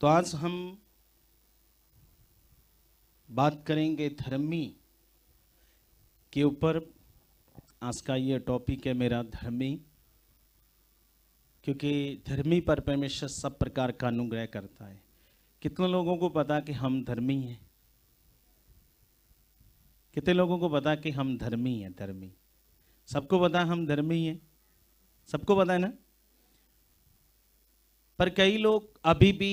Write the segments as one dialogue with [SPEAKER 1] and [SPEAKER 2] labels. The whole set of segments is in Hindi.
[SPEAKER 1] तो आज हम बात करेंगे धर्मी के ऊपर आज का ये टॉपिक है मेरा धर्मी क्योंकि धर्मी पर परमेश्वर सब प्रकार का अनुग्रह करता है कितने लोगों को पता कि हम धर्मी हैं कितने लोगों को पता कि हम धर्मी हैं धर्मी सबको पता हम धर्मी हैं सबको पता है ना पर कई लोग अभी भी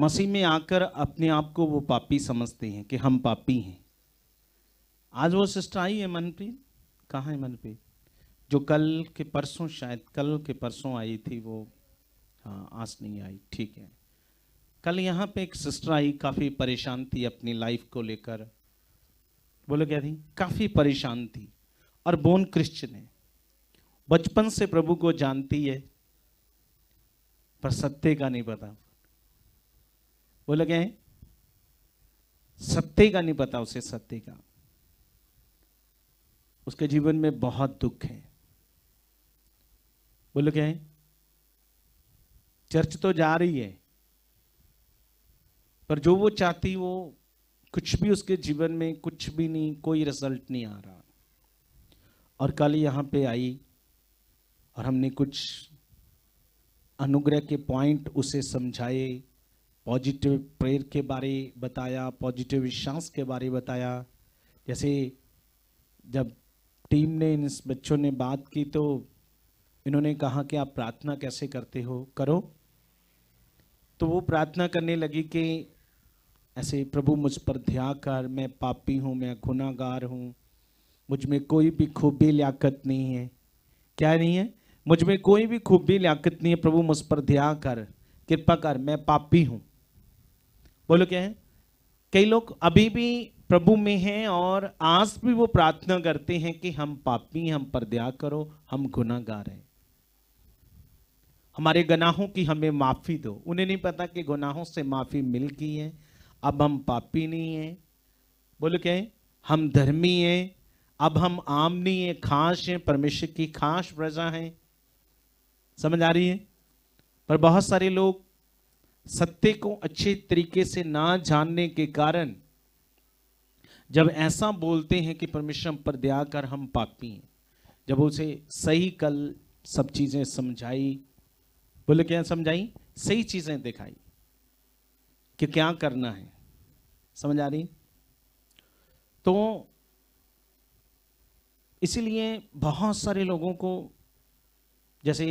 [SPEAKER 1] मसीह में आकर अपने आप को वो पापी समझते हैं कि हम पापी हैं आज वो सिस्टर आई है मनप्रीत कहाँ है मनप्रीत जो कल के परसों शायद कल के परसों आई थी वो हाँ आज नहीं आई ठीक है कल यहाँ पे एक सिस्टर आई काफ़ी परेशान थी अपनी लाइफ को लेकर बोलो क्या थी काफ़ी परेशान थी और बोन क्रिश्चन है बचपन से प्रभु को जानती है पर सत्य का नहीं पता बोले क्या है सत्य का नहीं पता उसे सत्य का उसके जीवन में बहुत दुख है बोलो क्या है चर्च तो जा रही है पर जो वो चाहती वो कुछ भी उसके जीवन में कुछ भी नहीं कोई रिजल्ट नहीं आ रहा और कल यहाँ पे आई और हमने कुछ अनुग्रह के पॉइंट उसे समझाए पॉजिटिव प्रेयर के बारे बताया पॉजिटिव विश्वास के बारे बताया जैसे जब टीम ने इन बच्चों ने बात की तो इन्होंने कहा कि आप प्रार्थना कैसे करते हो करो तो वो प्रार्थना करने लगी कि ऐसे प्रभु मुझ पर ध्या कर मैं पापी हूँ मैं गुनागार हूँ मुझ में कोई भी खूबी लियाकत नहीं है क्या नहीं है मुझ में कोई भी खूबी लियाकत नहीं है प्रभु मुझ पर ध्या कर कृपा कर मैं पापी हूँ बोलो क्या है कई लोग अभी भी प्रभु में हैं और आज भी वो प्रार्थना करते हैं कि हम पापी हम परदया करो हम गुनागार हैं हमारे गनाहों की हमें माफ़ी दो उन्हें नहीं पता कि गुनाहों से माफ़ी मिल गई है अब हम पापी नहीं हैं बोलो क्या है हम धर्मी हैं अब हम आम नहीं हैं खास हैं परमेश्वर की खास प्रजा हैं समझ आ रही है पर बहुत सारे लोग सत्य को अच्छे तरीके से ना जानने के कारण जब ऐसा बोलते हैं कि परमेश्वर पर दया कर हम पापी हैं जब उसे सही कल सब चीज़ें समझाई बोले क्या समझाई सही चीज़ें दिखाई कि क्या करना है समझ आ रही तो इसीलिए बहुत सारे लोगों को जैसे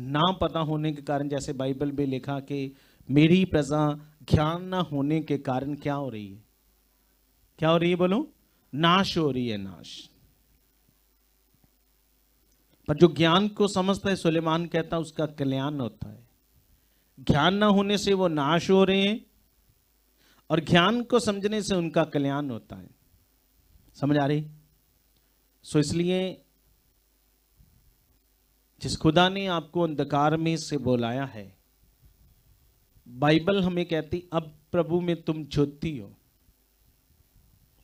[SPEAKER 1] ना पता होने के कारण जैसे बाइबल में लिखा कि मेरी प्रजा ज्ञान ना होने के कारण क्या हो रही है क्या हो रही है बोलो नाश हो रही है नाश पर जो ज्ञान को समझता है सुलेमान कहता है उसका कल्याण होता है ज्ञान ना होने से वो नाश हो रहे हैं और ज्ञान को समझने से उनका कल्याण होता है समझ आ रही सो इसलिए जिस खुदा ने आपको अंधकार में से बुलाया है बाइबल हमें कहती अब प्रभु में तुम ज्योति हो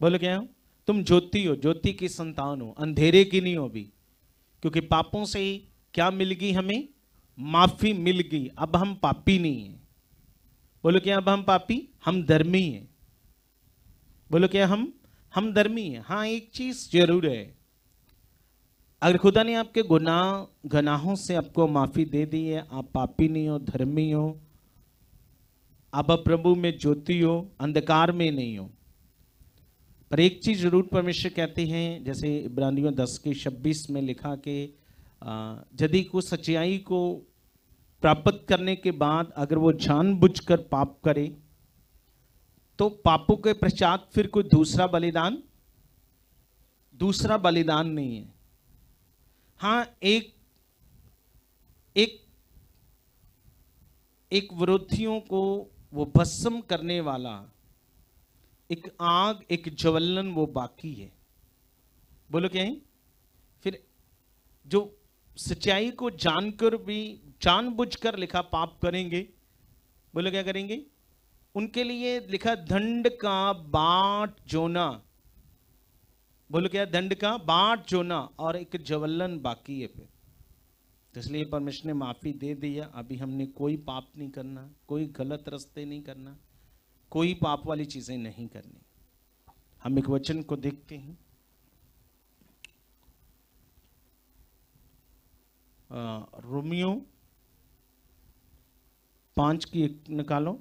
[SPEAKER 1] बोलो क्या हो तुम ज्योति हो ज्योति की संतान हो अंधेरे की नहीं हो भी क्योंकि पापों से ही क्या मिल गई हमें माफी मिल गई अब हम पापी नहीं है बोलो क्या अब हम पापी हम धर्मी हैं बोलो क्या हम हम धर्मी हैं हाँ एक चीज जरूर है अगर खुदा ने आपके गुनाह गुनाहों से आपको माफ़ी दे दी है आप पापी नहीं हो धर्मी हो आप अब प्रभु में ज्योति हो अंधकार में नहीं हो पर एक चीज़ जरूर परमेश्वर कहते हैं जैसे इब्रानियों दस के छब्बीस में लिखा के यदि को सच्चाई को प्राप्त करने के बाद अगर वो जानबूझकर पाप करे तो पापों के पश्चात फिर कोई दूसरा बलिदान दूसरा बलिदान नहीं है हाँ एक एक एक विरोधियों को वो भस्म करने वाला एक आग एक ज्वलन वो बाकी है बोलो क्या है फिर जो सच्चाई को जानकर भी जानबूझकर लिखा पाप करेंगे बोलो क्या करेंगे उनके लिए लिखा दंड का बाट जोना बोलो क्या दंड का बाट जोना और एक ज्वलन बाकी है फिर तो इसलिए परमेश्वर ने माफ़ी दे दिया अभी हमने कोई पाप नहीं करना कोई गलत रास्ते नहीं करना कोई पाप वाली चीज़ें नहीं करनी हम एक वचन को देखते हैं रोमियो पांच की एक निकालो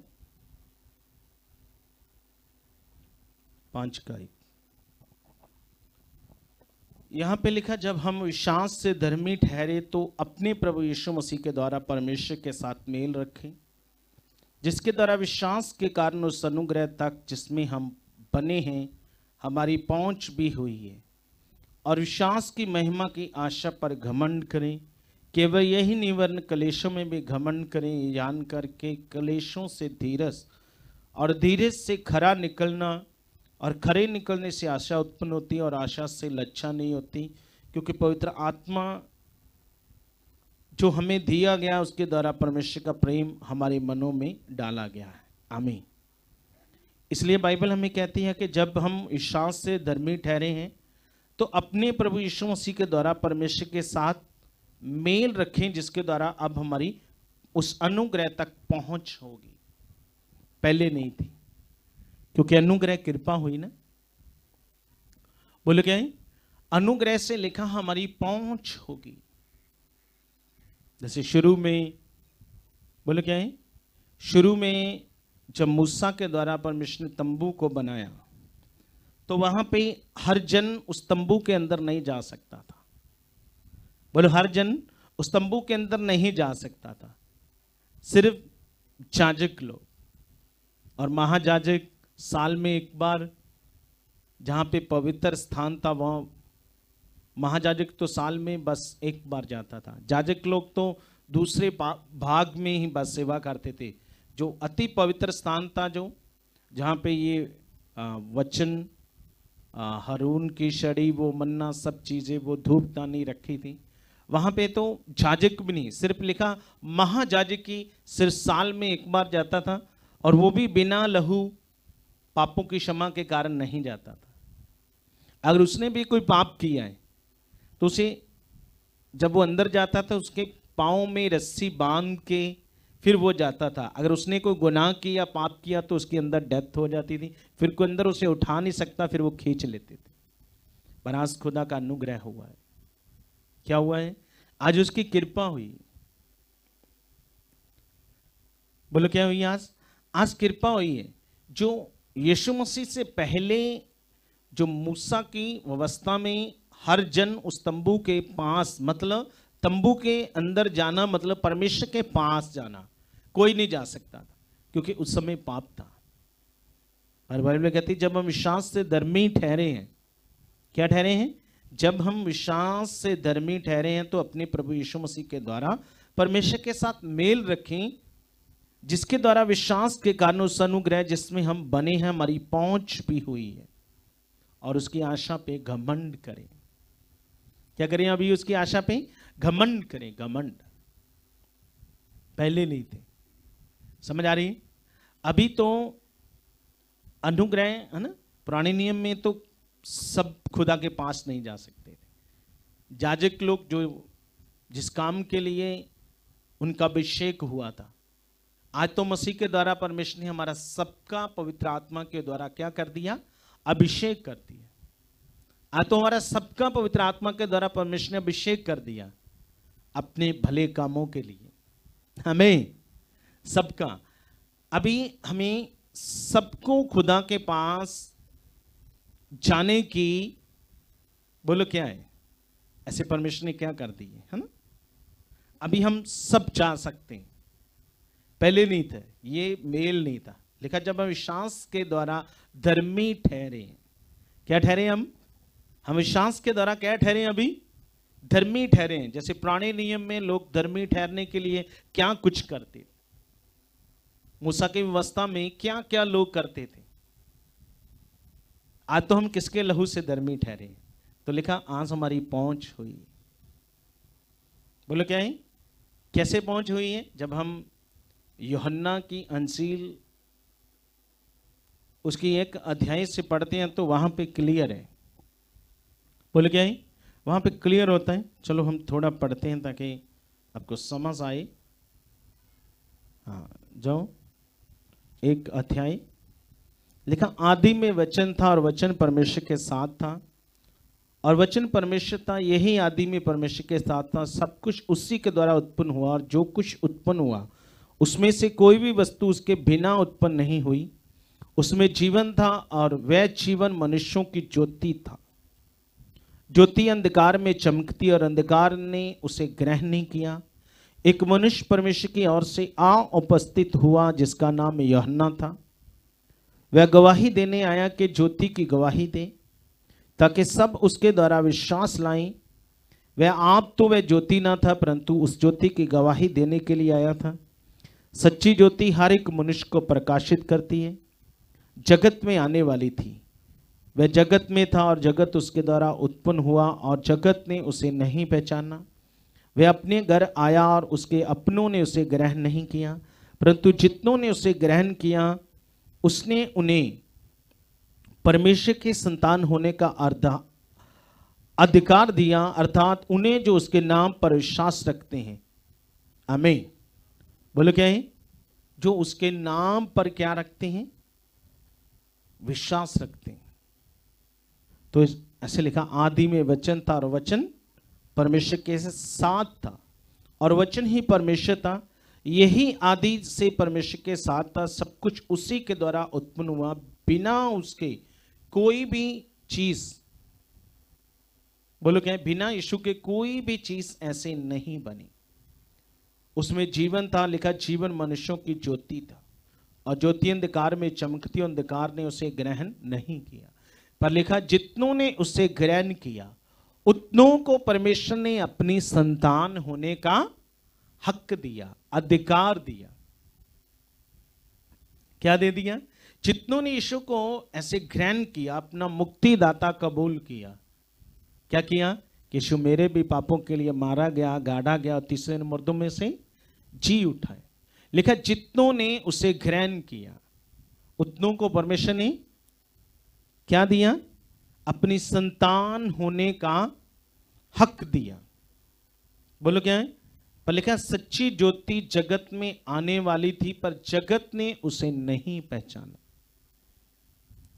[SPEAKER 1] पांच का एक यहाँ पे लिखा जब हम विश्वास से धर्मी ठहरे तो अपने प्रभु यीशु मसीह के द्वारा परमेश्वर के साथ मेल रखें जिसके द्वारा विश्वास के कारण उस अनुग्रह तक जिसमें हम बने हैं हमारी पहुँच भी हुई है और विश्वास की महिमा की आशा पर घमंड करें केवल यही निवर्ण कलेशों में भी घमंड करें जान करके कलेशों से धीरज और धीरे से खरा निकलना और खरे निकलने से आशा उत्पन्न होती है और आशा से लच्छा नहीं होती क्योंकि पवित्र आत्मा जो हमें दिया गया उसके द्वारा परमेश्वर का प्रेम हमारे मनों में डाला गया है आमीन इसलिए बाइबल हमें कहती है कि जब हम विश्वास से धर्मी ठहरे हैं तो अपने प्रभु यीशु मसीह के द्वारा परमेश्वर के साथ मेल रखें जिसके द्वारा अब हमारी उस अनुग्रह तक पहुंच होगी पहले नहीं थी क्योंकि अनुग्रह कृपा हुई ना बोले क्या अनुग्रह से लिखा हमारी पहुंच होगी जैसे शुरू में बोले क्या है शुरू में जब मूसा के द्वारा परमेश्वर ने तंबू को बनाया तो वहां पे हर जन उस तंबू के अंदर नहीं जा सकता था बोलो हर जन उस तंबू के अंदर नहीं जा सकता था सिर्फ जाजक लोग और महाजाजक साल में एक बार जहाँ पे पवित्र स्थान था वहाँ महाजाजक तो साल में बस एक बार जाता था जाजक लोग तो दूसरे भाग में ही बस सेवा करते थे जो अति पवित्र स्थान था जो जहाँ पे ये वचन हरून की शड़ी वो मन्ना सब चीज़ें वो धूपदानी रखी थी वहाँ पे तो जाजक भी नहीं सिर्फ लिखा महाजाजक की सिर्फ साल में एक बार जाता था और वो भी बिना लहू पापों की क्षमा के कारण नहीं जाता था अगर उसने भी कोई पाप किया है तो उसे जब वो अंदर जाता था उसके पाँव में रस्सी बांध के फिर वो जाता था अगर उसने कोई गुनाह किया पाप किया तो उसके अंदर डेथ हो जाती थी फिर कोई अंदर उसे उठा नहीं सकता फिर वो खींच लेते थे बनास खुदा का अनुग्रह हुआ है क्या हुआ है आज उसकी कृपा हुई बोलो क्या हुई आज आज कृपा हुई है जो यीशु मसीह से पहले जो मूसा की व्यवस्था में हर जन उस तंबू के पास मतलब तंबू के अंदर जाना मतलब परमेश्वर के पास जाना कोई नहीं जा सकता था क्योंकि उस समय पाप था और बाइबल कहती जब हम विश्वास से धर्मी ठहरे हैं क्या ठहरे हैं जब हम विश्वास से धर्मी ठहरे हैं तो अपने प्रभु यीशु मसीह के द्वारा परमेश्वर के साथ मेल रखें जिसके द्वारा विश्वास के कारण उस अनुग्रह जिसमें हम बने हैं हमारी पहुंच भी हुई है और उसकी आशा पे घमंड करें क्या करें अभी उसकी आशा पे घमंड करें घमंड पहले नहीं थे समझ आ रही है अभी तो अनुग्रह है ना पुराने नियम में तो सब खुदा के पास नहीं जा सकते थे जाजक लोग जो जिस काम के लिए उनका अभिषेक हुआ था आज तो मसीह के द्वारा परमेश्वर ने हमारा सबका पवित्र आत्मा के द्वारा क्या कर दिया अभिषेक कर दिया आज तो हमारा सबका पवित्र आत्मा के द्वारा परमेश्वर ने अभिषेक कर दिया अपने भले कामों के लिए हमें सबका अभी हमें सबको खुदा के पास जाने की बोलो क्या है ऐसे परमेश्वर ने क्या कर दिए है ना अभी हम सब जा सकते हैं पहले नहीं था ये मेल नहीं था लिखा जब हम विश्वास के द्वारा धर्मी ठहरे क्या ठहरे हम हम विश्वास के द्वारा क्या ठहरे अभी धर्मी ठहरे हैं जैसे पुराने नियम में लोग धर्मी ठहरने के लिए क्या कुछ करते मूसा की व्यवस्था में क्या क्या लोग करते थे आज तो हम किसके लहू से धर्मी ठहरे तो लिखा आज हमारी पहुंच हुई बोलो क्या है कैसे पहुंच हुई है जब हम योहन्ना की अंशील उसकी एक अध्याय से पढ़ते हैं तो वहाँ पे क्लियर है बोले क्या है वहाँ पे क्लियर होता है चलो हम थोड़ा पढ़ते हैं ताकि आपको समझ आए हाँ जाओ एक अध्याय लिखा आदि में वचन था और वचन परमेश्वर के साथ था और वचन परमेश्वर था यही आदि में परमेश्वर के साथ था सब कुछ उसी के द्वारा उत्पन्न हुआ और जो कुछ उत्पन्न हुआ उसमें से कोई भी वस्तु उसके बिना उत्पन्न नहीं हुई उसमें जीवन था और वह जीवन मनुष्यों की ज्योति था ज्योति अंधकार में चमकती और अंधकार ने उसे ग्रहण नहीं किया एक मनुष्य परमेश्वर की ओर से आ उपस्थित हुआ जिसका नाम यहन्ना था वह गवाही देने आया कि ज्योति की गवाही दे ताकि सब उसके द्वारा विश्वास लाएं वह आप तो वह ज्योति ना था परंतु उस ज्योति की गवाही देने के लिए आया था सच्ची ज्योति हर एक मनुष्य को प्रकाशित करती है जगत में आने वाली थी वह जगत में था और जगत उसके द्वारा उत्पन्न हुआ और जगत ने उसे नहीं पहचाना वह अपने घर आया और उसके अपनों ने उसे ग्रहण नहीं किया परंतु जितनों ने उसे ग्रहण किया उसने उन्हें परमेश्वर के संतान होने का अर्धा अधिकार दिया अर्थात उन्हें जो उसके नाम पर विश्वास रखते हैं हमें बोलो क्या है जो उसके नाम पर क्या रखते हैं विश्वास रखते हैं तो ऐसे लिखा आदि में वचन था और वचन परमेश्वर के साथ था और वचन ही परमेश्वर था यही आदि से परमेश्वर के साथ था सब कुछ उसी के द्वारा उत्पन्न हुआ बिना उसके कोई भी चीज बोलो क्या बिना यीशु के कोई भी चीज ऐसे नहीं बनी उसमें जीवन था लिखा जीवन मनुष्यों की ज्योति था और ज्योति अंधकार में चमकती अंधकार ने उसे ग्रहण नहीं किया पर लिखा जितनों ने उसे ग्रहण किया उतनों को परमेश्वर ने अपनी संतान होने का हक दिया अधिकार दिया क्या दे दिया जितनों ने यीशु को ऐसे ग्रहण किया अपना मुक्तिदाता कबूल किया क्या किया यीशु मेरे भी पापों के लिए मारा गया गाढ़ा गया और तीसरे मुर्दों में से जी उठाए लिखा जितनों ने उसे ग्रहण किया उतनों को परमेश्वर ने क्या दिया अपनी संतान होने का हक दिया बोलो क्या है पर लिखा सच्ची ज्योति जगत में आने वाली थी पर जगत ने उसे नहीं पहचाना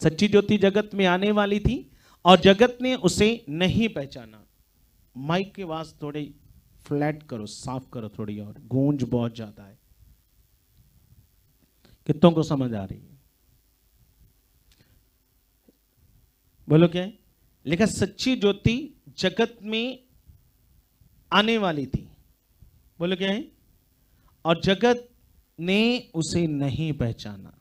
[SPEAKER 1] सच्ची ज्योति जगत में आने वाली थी और जगत ने उसे नहीं पहचाना माइक के वास थोड़े फ्लैट करो साफ करो थोड़ी और गूंज बहुत ज़्यादा है कितनों को समझ आ रही है बोलो क्या है लेकिन सच्ची ज्योति जगत में आने वाली थी बोलो क्या है और जगत ने उसे नहीं पहचाना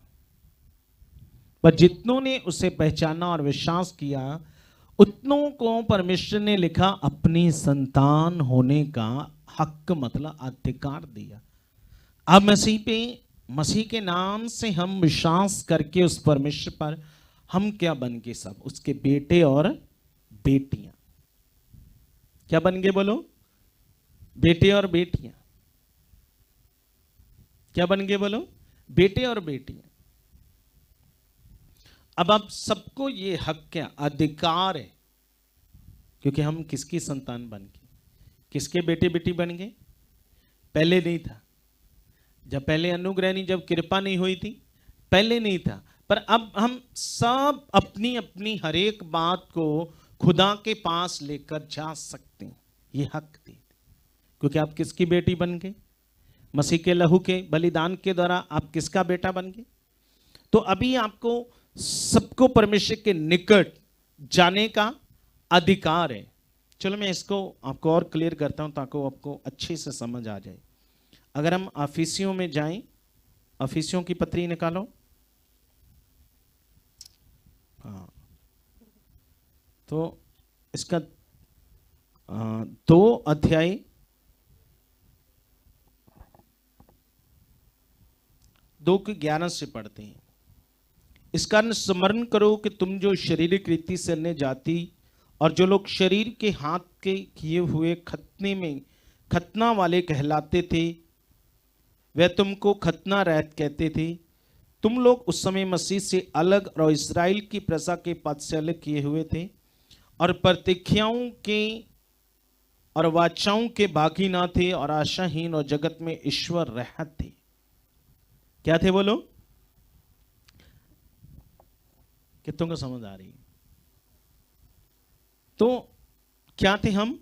[SPEAKER 1] पर जितनों ने उसे पहचाना और विश्वास किया उतनों को परमेश्वर ने लिखा अपनी संतान होने का हक मतलब अधिकार दिया अब मसीह पे मसीह के नाम से हम विश्वास करके उस परमेश्वर पर हम क्या बन गए सब उसके बेटे और बेटियां क्या बन गए बोलो बेटे और बेटियां क्या बन गए बोलो बेटे और बेटियां अब आप सबको ये हक क्या अधिकार है क्योंकि हम किसकी संतान बन गए किसके बेटे बेटी बन गए पहले नहीं था जब पहले अनुग्रहणी जब कृपा नहीं हुई थी पहले नहीं था पर अब हम सब अपनी अपनी हरेक बात को खुदा के पास लेकर जा सकते हैं ये हक दे क्योंकि आप किसकी बेटी बन गए मसीह के लहू के बलिदान के द्वारा आप किसका बेटा बन गए तो अभी आपको सबको परमेश्वर के निकट जाने का अधिकार है चलो मैं इसको आपको और क्लियर करता हूं ताकि आपको अच्छे से समझ आ जाए अगर हम ऑफिसियों में जाएं ऑफिसियों की पत्री निकालो हाँ तो इसका दो अध्याय दो के ग्यारह से पढ़ते हैं इस कारण स्मरण करो कि तुम जो शारीरिक रीति से अन्य जाति और जो लोग शरीर के हाथ के किए हुए खतने में खतना वाले कहलाते थे वह तुमको खतना रहत कहते थे तुम लोग उस समय मसीह से अलग और इसराइल की प्रजा के पद से अलग किए हुए थे और प्रतीक्षाओं के और वाचाओं के बाकी ना थे और आशाहीन और जगत में ईश्वर रहत थे क्या थे वो लोग कितनों को समझ आ रही तो क्या थे हम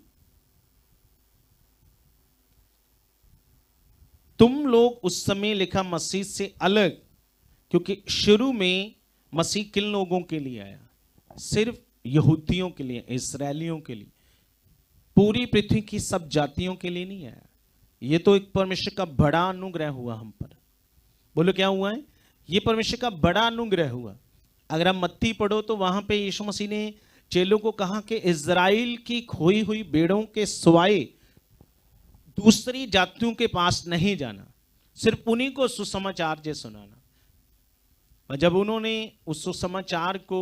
[SPEAKER 1] तुम लोग उस समय लिखा मसीह से अलग क्योंकि शुरू में मसीह किन लोगों के लिए आया सिर्फ यहूदियों के लिए इसराइलियों के लिए पूरी पृथ्वी की सब जातियों के लिए नहीं आया ये तो एक परमेश्वर का बड़ा अनुग्रह हुआ हम पर बोलो क्या हुआ है ये परमेश्वर का बड़ा अनुग्रह हुआ अगर हम मत्ती पढ़ो तो वहां पे यीशु मसीह ने चेलों को कहा कि इज़राइल की खोई हुई बेड़ों के सवाए दूसरी जातियों के पास नहीं जाना सिर्फ उन्हीं को सुसमाचार जे सुनाना और जब उन्होंने उस सुसमाचार को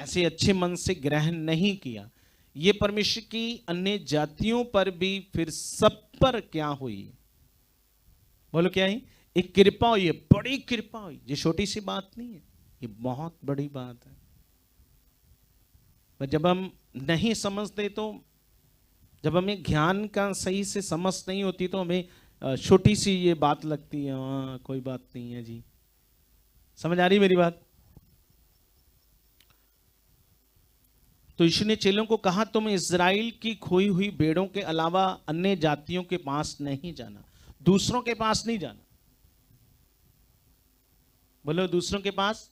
[SPEAKER 1] ऐसे अच्छे मन से ग्रहण नहीं किया ये परमेश्वर की अन्य जातियों पर भी फिर सब पर क्या हुई बोलो क्या है एक कृपा हुई है बड़ी कृपा हुई ये छोटी सी बात नहीं है ये बहुत बड़ी बात है जब हम नहीं समझते तो जब हमें ज्ञान का सही से समझ नहीं होती तो हमें छोटी सी ये बात लगती है हाँ कोई बात नहीं है जी समझ आ रही मेरी बात तो ईश्वर ने चेलों को कहा तुम इसराइल की खोई हुई बेड़ों के अलावा अन्य जातियों के पास नहीं जाना दूसरों के पास नहीं जाना बोलो दूसरों के पास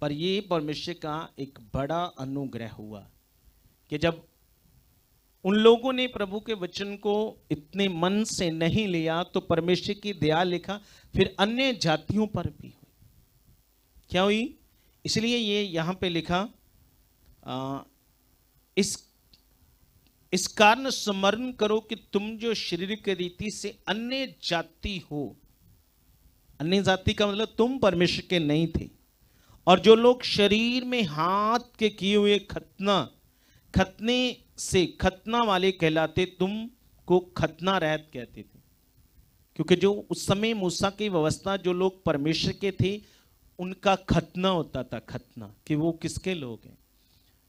[SPEAKER 1] पर ये परमेश्वर का एक बड़ा अनुग्रह हुआ कि जब उन लोगों ने प्रभु के वचन को इतने मन से नहीं लिया तो परमेश्वर की दया लिखा फिर अन्य जातियों पर भी हुई क्या हुई इसलिए ये यहां पे लिखा आ, इस इस कारण स्मरण करो कि तुम जो शरीर के रीति से अन्य जाति हो अन्य जाति का मतलब तुम परमेश्वर के नहीं थे और जो लोग शरीर में हाथ के किए हुए खतना खतने से खतना वाले कहलाते तुम को खतना रहत कहते थे क्योंकि जो उस समय मूसा की व्यवस्था जो लोग परमेश्वर के थे उनका खतना होता था खतना कि वो किसके लोग हैं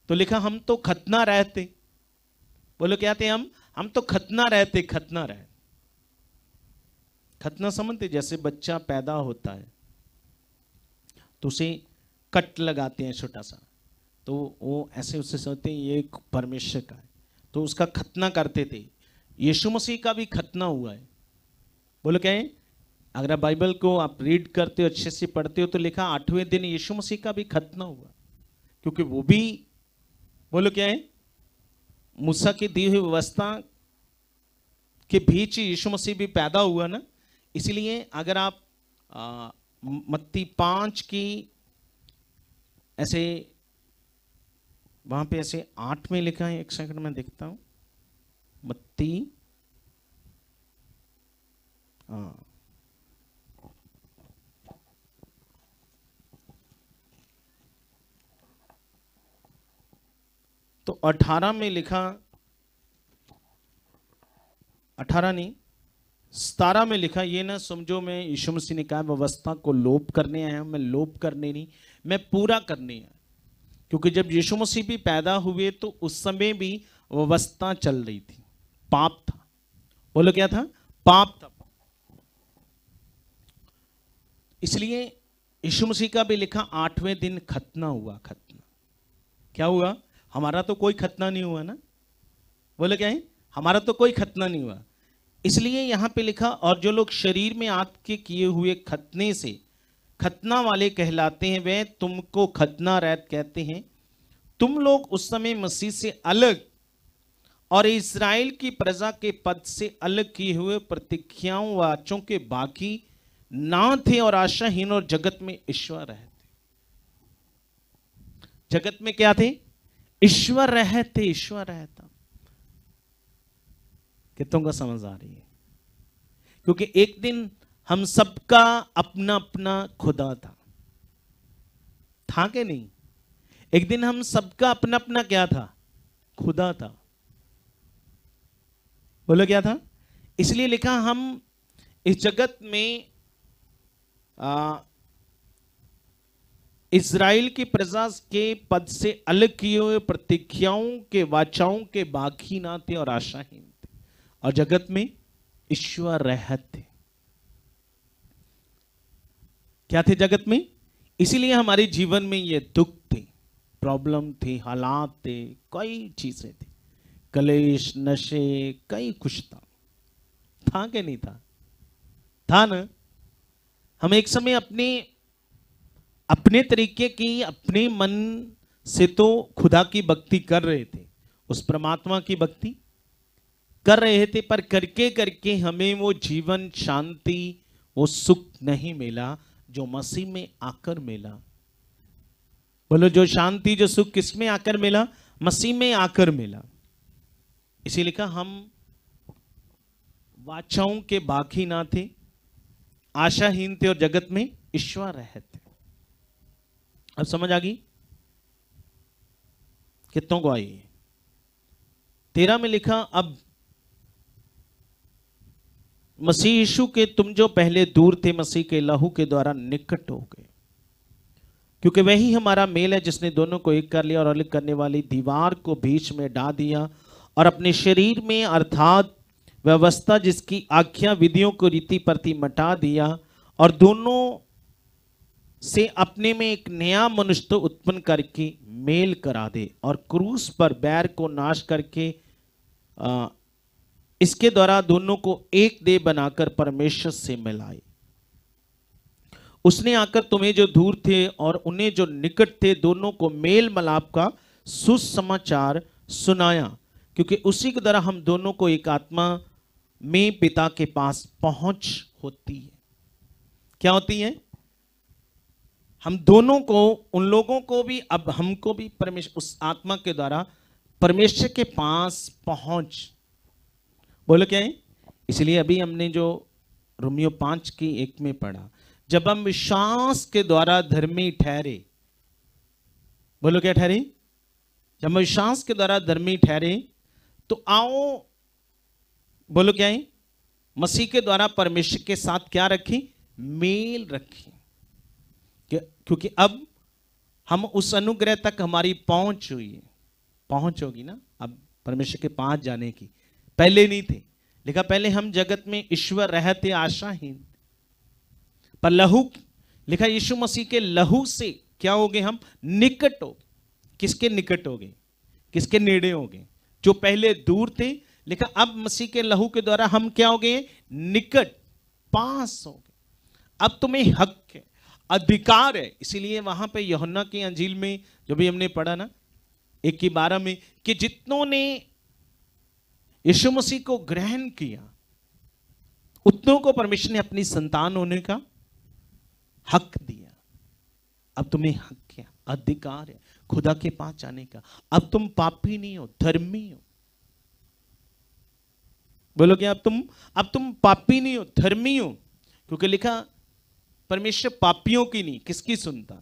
[SPEAKER 1] तो लिखा हम तो खतना रहते बोलो क्या थे हम हम तो खतना रहते खतना रहते खतना समझते जैसे बच्चा पैदा होता है तो उसे कट लगाते हैं छोटा सा तो वो ऐसे उससे सोचते हैं ये एक परमेश्वर का है तो उसका खतना करते थे यीशु मसीह का भी खतना हुआ है बोलो क्या है अगर आप बाइबल को आप रीड करते हो अच्छे से पढ़ते हो तो लिखा आठवें दिन यीशु मसीह का भी खतना हुआ क्योंकि वो भी बोलो क्या है मूसा की दी हुई व्यवस्था के बीच यीशु मसीह भी पैदा हुआ ना इसलिए अगर आप आ, मत्ती पाँच की ऐसे वहां पे ऐसे आठ में लिखा है एक सेकंड में देखता हूं बत्ती हाँ तो अठारह में लिखा अठारह नहीं सतारह में लिखा ये ना समझो मैं यीशु मसीह ने कहा व्यवस्था को लोप करने आया हूं मैं लोप करने नहीं मैं पूरा करनी है क्योंकि जब यीशु मसीह भी पैदा हुए तो उस समय भी व्यवस्था चल रही थी पाप था बोलो क्या था पाप था इसलिए यीशु मसीह का भी लिखा आठवें दिन खतना हुआ खतना क्या हुआ हमारा तो कोई खतना नहीं हुआ ना बोले क्या है हमारा तो कोई खतना नहीं हुआ इसलिए यहां पे लिखा और जो लोग शरीर में आपके किए हुए खतने से खतना वाले कहलाते हैं वे तुमको खतना रैत कहते हैं तुम लोग उस समय मसीह से अलग और इसराइल की प्रजा के पद से अलग किए हुए प्रतिज्ञाओं वाचों के बाकी ना थे और आशाहीन और जगत में ईश्वर रहते जगत में क्या थे ईश्वर रहते ईश्वर रहता कितों का समझ आ रही है क्योंकि एक दिन हम सबका अपना अपना खुदा था था के नहीं एक दिन हम सबका अपना अपना क्या था खुदा था बोलो क्या था इसलिए लिखा हम इस जगत में इसराइल की प्रजा के पद से अलग किए हुए प्रतिज्ञाओं के वाचाओं के बाकी ना थे और आशाहीन थे और जगत में ईश्वर रहते थे क्या थे जगत में इसीलिए हमारे जीवन में ये दुख थे प्रॉब्लम थे हालात थे कई चीजें थी कलेश नशे कई कुछ था था क्या नहीं था था ना हम एक समय अपने अपने तरीके की अपने मन से तो खुदा की भक्ति कर रहे थे उस परमात्मा की भक्ति कर रहे थे पर करके करके हमें वो जीवन शांति वो सुख नहीं मिला जो मसीह में आकर मिला बोलो जो शांति जो सुख किस में आकर मिला मसीह में आकर मिला इसी लिखा हम वाचाओं के बाकी ना थे आशाहीन थे और जगत में ईश्वर रहते अब समझ आ गई कितनों को आई तेरा में लिखा अब मसीह यीशु के तुम जो पहले दूर थे मसीह के लहू के द्वारा निकट हो गए क्योंकि वही हमारा मेल है जिसने दोनों को एक कर लिया और अलग करने वाली दीवार को बीच में डा दिया और अपने शरीर में अर्थात व्यवस्था जिसकी आख्या विधियों को रीति प्रति मटा दिया और दोनों से अपने में एक नया मनुष्य तो उत्पन्न करके मेल करा दे और क्रूस पर बैर को नाश करके आ, इसके द्वारा दोनों को एक देह बनाकर परमेश्वर से मिलाए उसने आकर तुम्हें जो दूर थे और उन्हें जो निकट थे दोनों को मेल मलाप का सुसमाचार सुनाया क्योंकि उसी के द्वारा हम दोनों को एक आत्मा में पिता के पास पहुंच होती है क्या होती है हम दोनों को उन लोगों को भी अब हमको भी परमेश्वर उस आत्मा के द्वारा परमेश्वर के पास पहुंच बोलो क्या है इसलिए अभी हमने जो रोमियो पांच की एक में पढ़ा जब हम विश्वास के द्वारा धर्मी ठहरे बोलो क्या ठहरे जब हम विश्वास के द्वारा धर्मी ठहरे तो आओ बोलो क्या है मसीह के द्वारा परमेश्वर के साथ क्या रखी मेल रखी क्योंकि अब हम उस अनुग्रह तक हमारी पहुंच हुई है पहुंच होगी ना अब परमेश्वर के पास जाने की पहले नहीं थे लिखा पहले हम जगत में ईश्वर रहते आशाहीन पर लहू लिखा यीशु मसीह के लहू से क्या हो गए हम निकट हो किसके निकट हो गए किसके नेड़े हो गए जो पहले दूर थे लिखा अब मसीह के लहू के द्वारा हम क्या हो गए निकट पास हो गए अब तुम्हें हक है अधिकार है इसीलिए वहां पे यहुन्ना की अंजील में जो भी हमने पढ़ा ना एक ही बारह में कि जितनों ने यीशु मसीह को ग्रहण किया उतनों को परमेश्वर ने अपनी संतान होने का हक दिया अब तुम्हें हक क्या अधिकार है खुदा के पास जाने का अब तुम पापी नहीं हो धर्मी हो क्या अब तुम अब तुम पापी नहीं हो धर्मी हो क्योंकि लिखा परमेश्वर पापियों की नहीं किसकी सुनता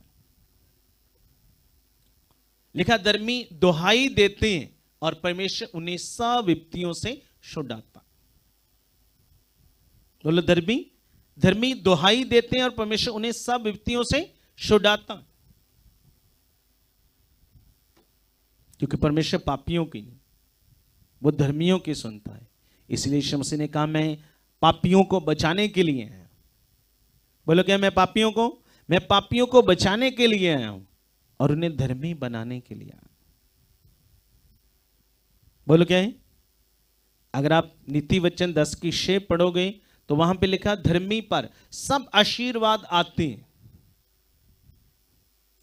[SPEAKER 1] लिखा धर्मी दोहाई देते हैं और परमेश्वर उन्हें सब विपत्तियों से छुड़ाता बोलो धर्मी धर्मी दोहाई देते हैं और परमेश्वर उन्हें सब विपत्तियों से छुटाता क्योंकि परमेश्वर पापियों की वो धर्मियों की सुनता है इसलिए शमसी ने कहा मैं पापियों को बचाने के लिए आया बोलो क्या मैं पापियों को मैं पापियों को बचाने के लिए आया हूं और उन्हें धर्मी बनाने के लिए आया बोलो क्या है अगर आप नीति वचन दस की शे पढ़ोगे तो वहां पे लिखा धर्मी पर सब आशीर्वाद आते हैं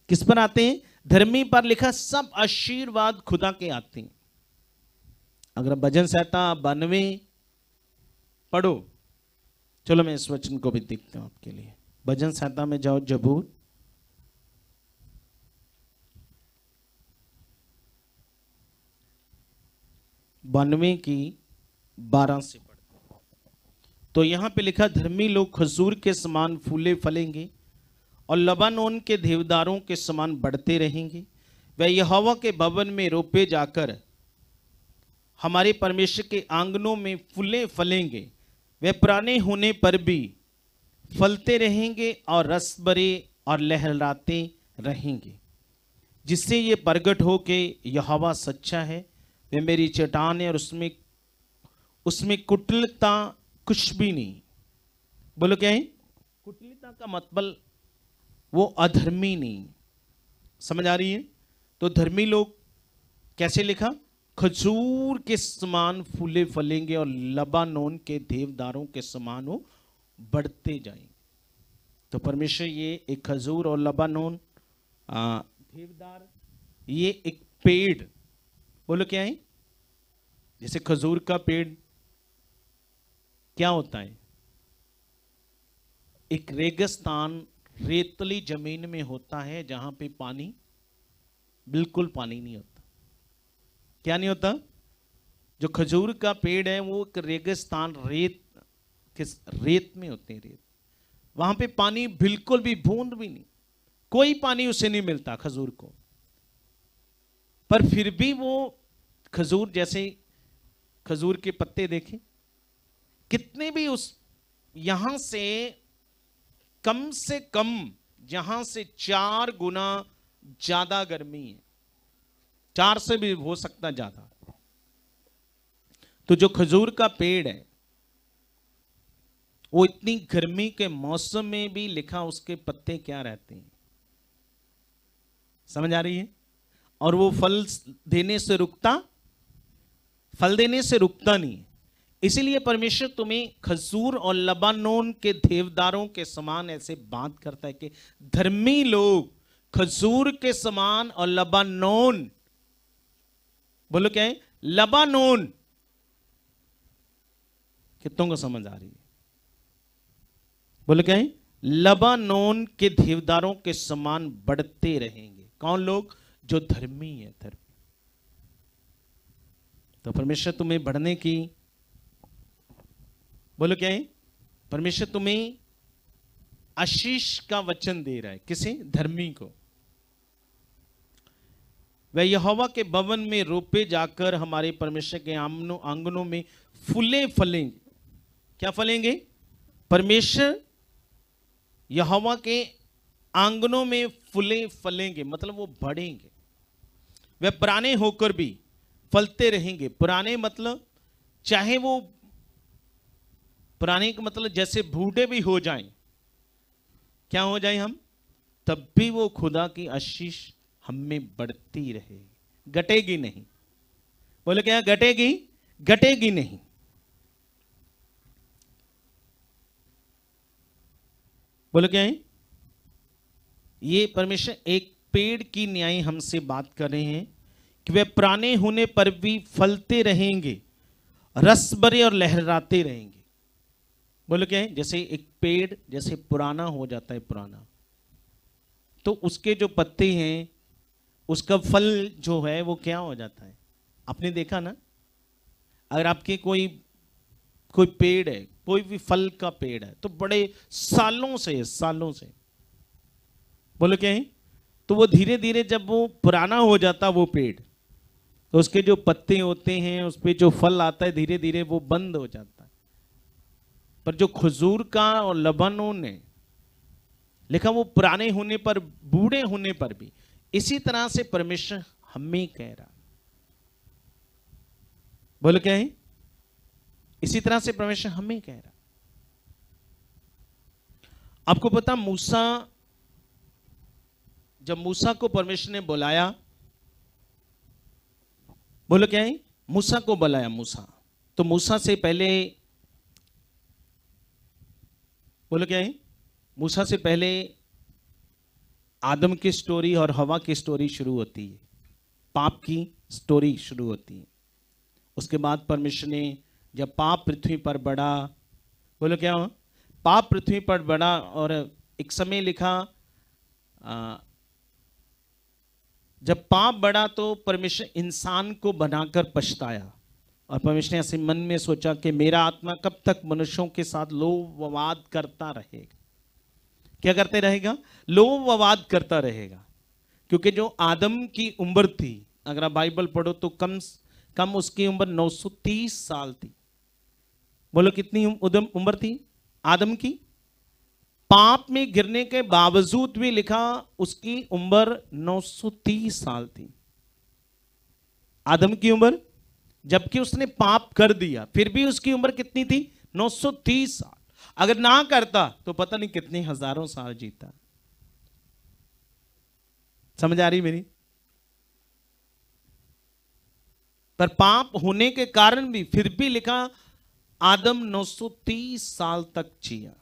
[SPEAKER 1] किस पर आते हैं धर्मी पर लिखा सब आशीर्वाद खुदा के आते हैं अगर भजन सहता बानवे पढ़ो चलो मैं इस वचन को भी देखता हूं आपके लिए भजन सहता में जाओ जबूर बानवे की बारह से पढ़ तो यहाँ पे लिखा धर्मी लोग खजूर के समान फूले फलेंगे और लबानोन के देवदारों के समान बढ़ते रहेंगे वह यहावा के भवन में रोपे जाकर हमारे परमेश्वर के आंगनों में फूले फलेंगे वे पुराने होने पर भी फलते रहेंगे और रस भरे और लहराते रहेंगे जिससे ये प्रगट हो के यहावा सच्चा है वे मेरी चट्टान है और उसमें उसमें कुटिलता कुछ भी नहीं बोलो क्या है कुटिलता का मतलब वो अधर्मी नहीं समझ आ रही है तो धर्मी लोग कैसे लिखा खजूर के समान फूले फलेंगे और लबानोन के देवदारों के समान वो बढ़ते जाएंगे तो परमेश्वर ये एक खजूर और लबानोन देवदार ये एक पेड़ बोलो क्या है जैसे खजूर का पेड़ क्या होता है एक रेगिस्तान रेतली जमीन में होता है जहां पे पानी बिल्कुल पानी नहीं होता क्या नहीं होता जो खजूर का पेड़ है वो एक रेगिस्तान रेत किस रेत में होते हैं रेत वहां पे पानी बिल्कुल भी बूंद भी नहीं कोई पानी उसे नहीं मिलता खजूर को पर फिर भी वो खजूर जैसे खजूर के पत्ते देखे कितने भी उस यहां से कम से कम यहां से चार गुना ज्यादा गर्मी है चार से भी हो सकता ज्यादा तो जो खजूर का पेड़ है वो इतनी गर्मी के मौसम में भी लिखा उसके पत्ते क्या रहते हैं समझ आ रही है और वो फल देने से रुकता फल देने से रुकता नहीं इसीलिए परमेश्वर तुम्हें खजूर और लबानोन के देवदारों के समान ऐसे बात करता है कि धर्मी लोग खजूर के समान और लबानोन बोलो क्या है लबानोन कितनों को समझ आ रही है बोलो क्या है लबानोन के देवदारों के समान बढ़ते रहेंगे कौन लोग जो धर्मी है धर्मी तो परमेश्वर तुम्हें बढ़ने की बोलो क्या है परमेश्वर तुम्हें आशीष का वचन दे रहा है किसी धर्मी को वह यहोवा के भवन में रोपे जाकर हमारे परमेश्वर के आंगनों आंगनों में फूले फलेंगे क्या फलेंगे परमेश्वर यहोवा के आंगनों में फूले फलेंगे मतलब वो बढ़ेंगे वह पुराने होकर भी फलते रहेंगे पुराने मतलब चाहे वो पुराने का मतलब जैसे बूढ़े भी हो जाएं क्या हो जाए हम तब भी वो खुदा की आशीष हम में बढ़ती रहेगी घटेगी नहीं बोले क्या घटेगी घटेगी नहीं बोले क्या है ये परमेश्वर एक पेड़ की न्याय हमसे बात कर रहे हैं वे पुराने होने पर भी फलते रहेंगे रस भरे और लहराते रहेंगे बोलो क्या है जैसे एक पेड़ जैसे पुराना हो जाता है पुराना तो उसके जो पत्ते हैं उसका फल जो है वो क्या हो जाता है आपने देखा ना अगर आपके कोई कोई पेड़ है कोई भी फल का पेड़ है तो बड़े सालों से सालों से बोलो क्या है तो वो धीरे धीरे जब वो पुराना हो जाता वो पेड़ तो उसके जो पत्ते होते हैं उस पर जो फल आता है धीरे धीरे वो बंद हो जाता है पर जो खजूर का और लबनों ने लिखा वो पुराने होने पर बूढ़े होने पर भी इसी तरह से परमेश्वर हमें कह रहा बोल क्या है इसी तरह से परमेश्वर हमें कह रहा आपको पता मूसा जब मूसा को परमेश्वर ने बुलाया बोलो क्या है मूसा को बुलाया मूसा तो मूसा से पहले बोलो क्या है मूसा से पहले आदम की स्टोरी और हवा की स्टोरी शुरू होती है पाप की स्टोरी शुरू होती है उसके बाद परमेश्वर ने जब पाप पृथ्वी पर बढ़ा बोलो क्या हुआ पाप पृथ्वी पर बढ़ा और एक समय लिखा जब पाप बढ़ा तो परमेश्वर इंसान को बनाकर पछताया और परमेश्वर ने ऐसे मन में सोचा कि मेरा आत्मा कब तक मनुष्यों के साथ लोभ ववाद करता रहेगा क्या करते रहेगा लोभ ववाद करता रहेगा क्योंकि जो आदम की उम्र थी अगर आप बाइबल पढ़ो तो कम कम उसकी उम्र 930 साल थी बोलो कितनी उम्र थी आदम की पाप में गिरने के बावजूद भी लिखा उसकी उम्र 930 साल थी आदम की उम्र जबकि उसने पाप कर दिया फिर भी उसकी उम्र कितनी थी 930 साल अगर ना करता तो पता नहीं कितने हजारों साल जीता समझ आ रही मेरी पर पाप होने के कारण भी फिर भी लिखा आदम 930 साल तक जिया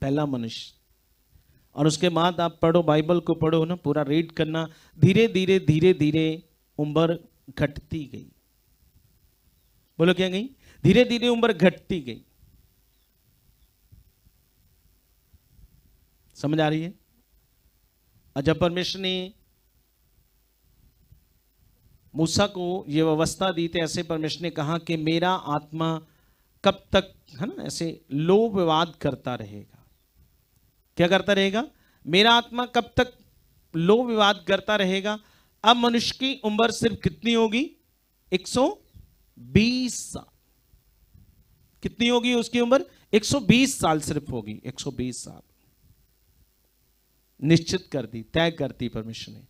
[SPEAKER 1] पहला मनुष्य और उसके बाद आप पढ़ो बाइबल को पढ़ो ना पूरा रीड करना धीरे धीरे धीरे धीरे उम्र घटती गई बोलो क्या गई धीरे धीरे उम्र घटती गई समझ आ रही है और जब परमेश्वर ने मूसा को यह व्यवस्था दी थी तो ऐसे परमेश्वर ने कहा कि मेरा आत्मा कब तक है ना ऐसे लो विवाद करता रहेगा क्या करता रहेगा मेरा आत्मा कब तक लो विवाद करता रहेगा अब मनुष्य की उम्र सिर्फ कितनी होगी 120 साल कितनी होगी उसकी उम्र 120 साल सिर्फ होगी 120 साल निश्चित कर दी तय कर दी परमेश्वर ने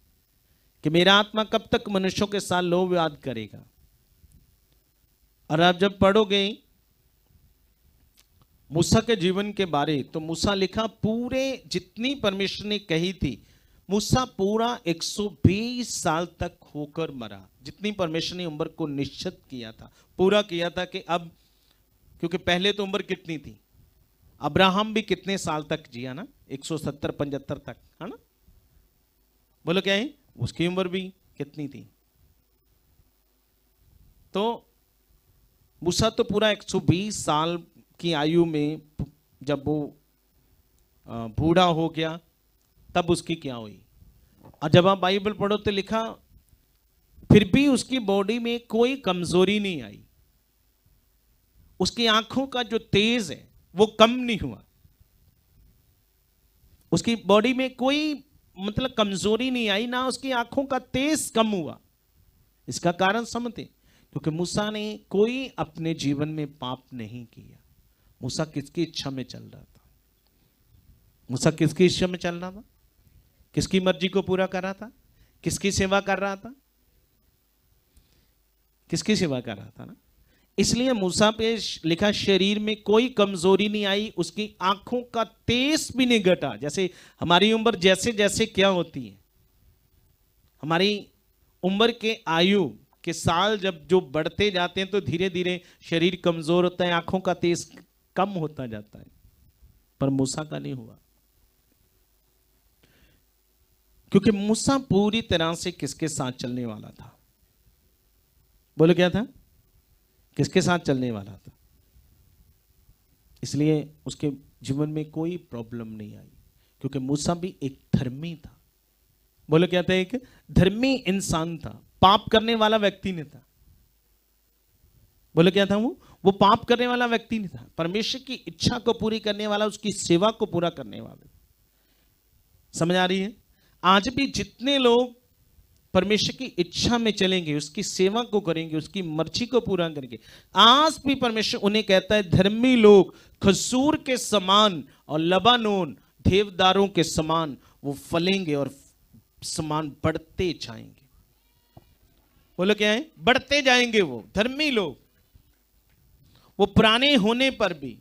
[SPEAKER 1] कि मेरा आत्मा कब तक मनुष्यों के साथ लो विवाद करेगा और आप जब पढ़ोगे मूसा के जीवन के बारे तो मूसा लिखा पूरे जितनी परमेश्वर ने कही थी मूसा पूरा 120 साल तक होकर मरा जितनी परमेश्वर ने उम्र को निश्चित किया था पूरा किया था कि अब क्योंकि पहले तो उम्र कितनी थी अब्राहम भी कितने साल तक जिया ना 170 75 तक है ना बोलो क्या है उसकी उम्र भी कितनी थी तो मूसा तो पूरा 120 साल की आयु में जब वो बूढ़ा हो गया तब उसकी क्या हुई और जब आप बाइबल पढ़ो तो लिखा फिर भी उसकी बॉडी में कोई कमजोरी नहीं आई उसकी आंखों का जो तेज है वो कम नहीं हुआ उसकी बॉडी में कोई मतलब कमजोरी नहीं आई ना उसकी आंखों का तेज कम हुआ इसका कारण समझते क्योंकि मूसा ने कोई अपने जीवन में पाप नहीं किया मूसा किसकी इच्छा में चल रहा था मूसा किसकी इच्छा में चल रहा था किसकी मर्जी को पूरा कर रहा था किसकी सेवा कर रहा था किसकी सेवा कर रहा था ना इसलिए मूसा पे लिखा शरीर में कोई कमजोरी नहीं आई उसकी आंखों का तेज भी नहीं घटा जैसे हमारी उम्र जैसे जैसे क्या होती है हमारी उम्र के आयु के साल जब जो बढ़ते जाते हैं तो धीरे धीरे शरीर कमजोर होता है आंखों का तेज कम होता जाता है पर मूसा का नहीं हुआ क्योंकि मूसा पूरी तरह से किसके साथ चलने वाला था बोलो क्या था किसके साथ चलने वाला था इसलिए उसके जीवन में कोई प्रॉब्लम नहीं आई क्योंकि मूसा भी एक धर्मी था बोलो क्या था एक धर्मी इंसान था पाप करने वाला व्यक्ति नहीं था बोलो क्या था वो वो पाप करने वाला व्यक्ति नहीं था परमेश्वर की इच्छा को पूरी करने वाला उसकी सेवा को पूरा करने वाला समझ आ रही है आज भी जितने लोग परमेश्वर की इच्छा में चलेंगे उसकी सेवा को करेंगे उसकी मर्जी को पूरा करेंगे आज भी परमेश्वर उन्हें कहता है धर्मी लोग खसूर के समान और लबानोन देवदारों के समान वो फलेंगे और समान बढ़ते जाएंगे बोलो क्या है बढ़ते जाएंगे वो धर्मी लोग वो पुराने होने पर भी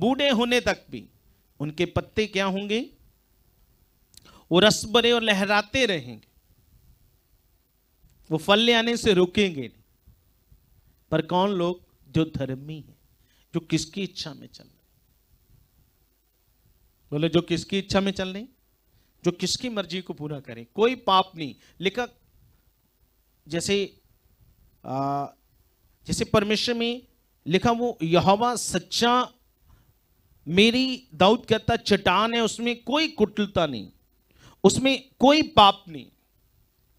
[SPEAKER 1] बूढ़े होने तक भी उनके पत्ते क्या होंगे वो रस भरे और लहराते रहेंगे वो फल ले आने से रुकेंगे नहीं पर कौन लोग जो धर्मी है जो किसकी इच्छा में चल रहे बोले जो किसकी इच्छा में चल रहे जो किसकी मर्जी को पूरा करें कोई पाप नहीं लेखक जैसे आ, जैसे परमेश्वर में लिखा वो यहोवा सच्चा मेरी दाऊद कहता चट्टान है उसमें कोई कुटिलता नहीं उसमें कोई पाप नहीं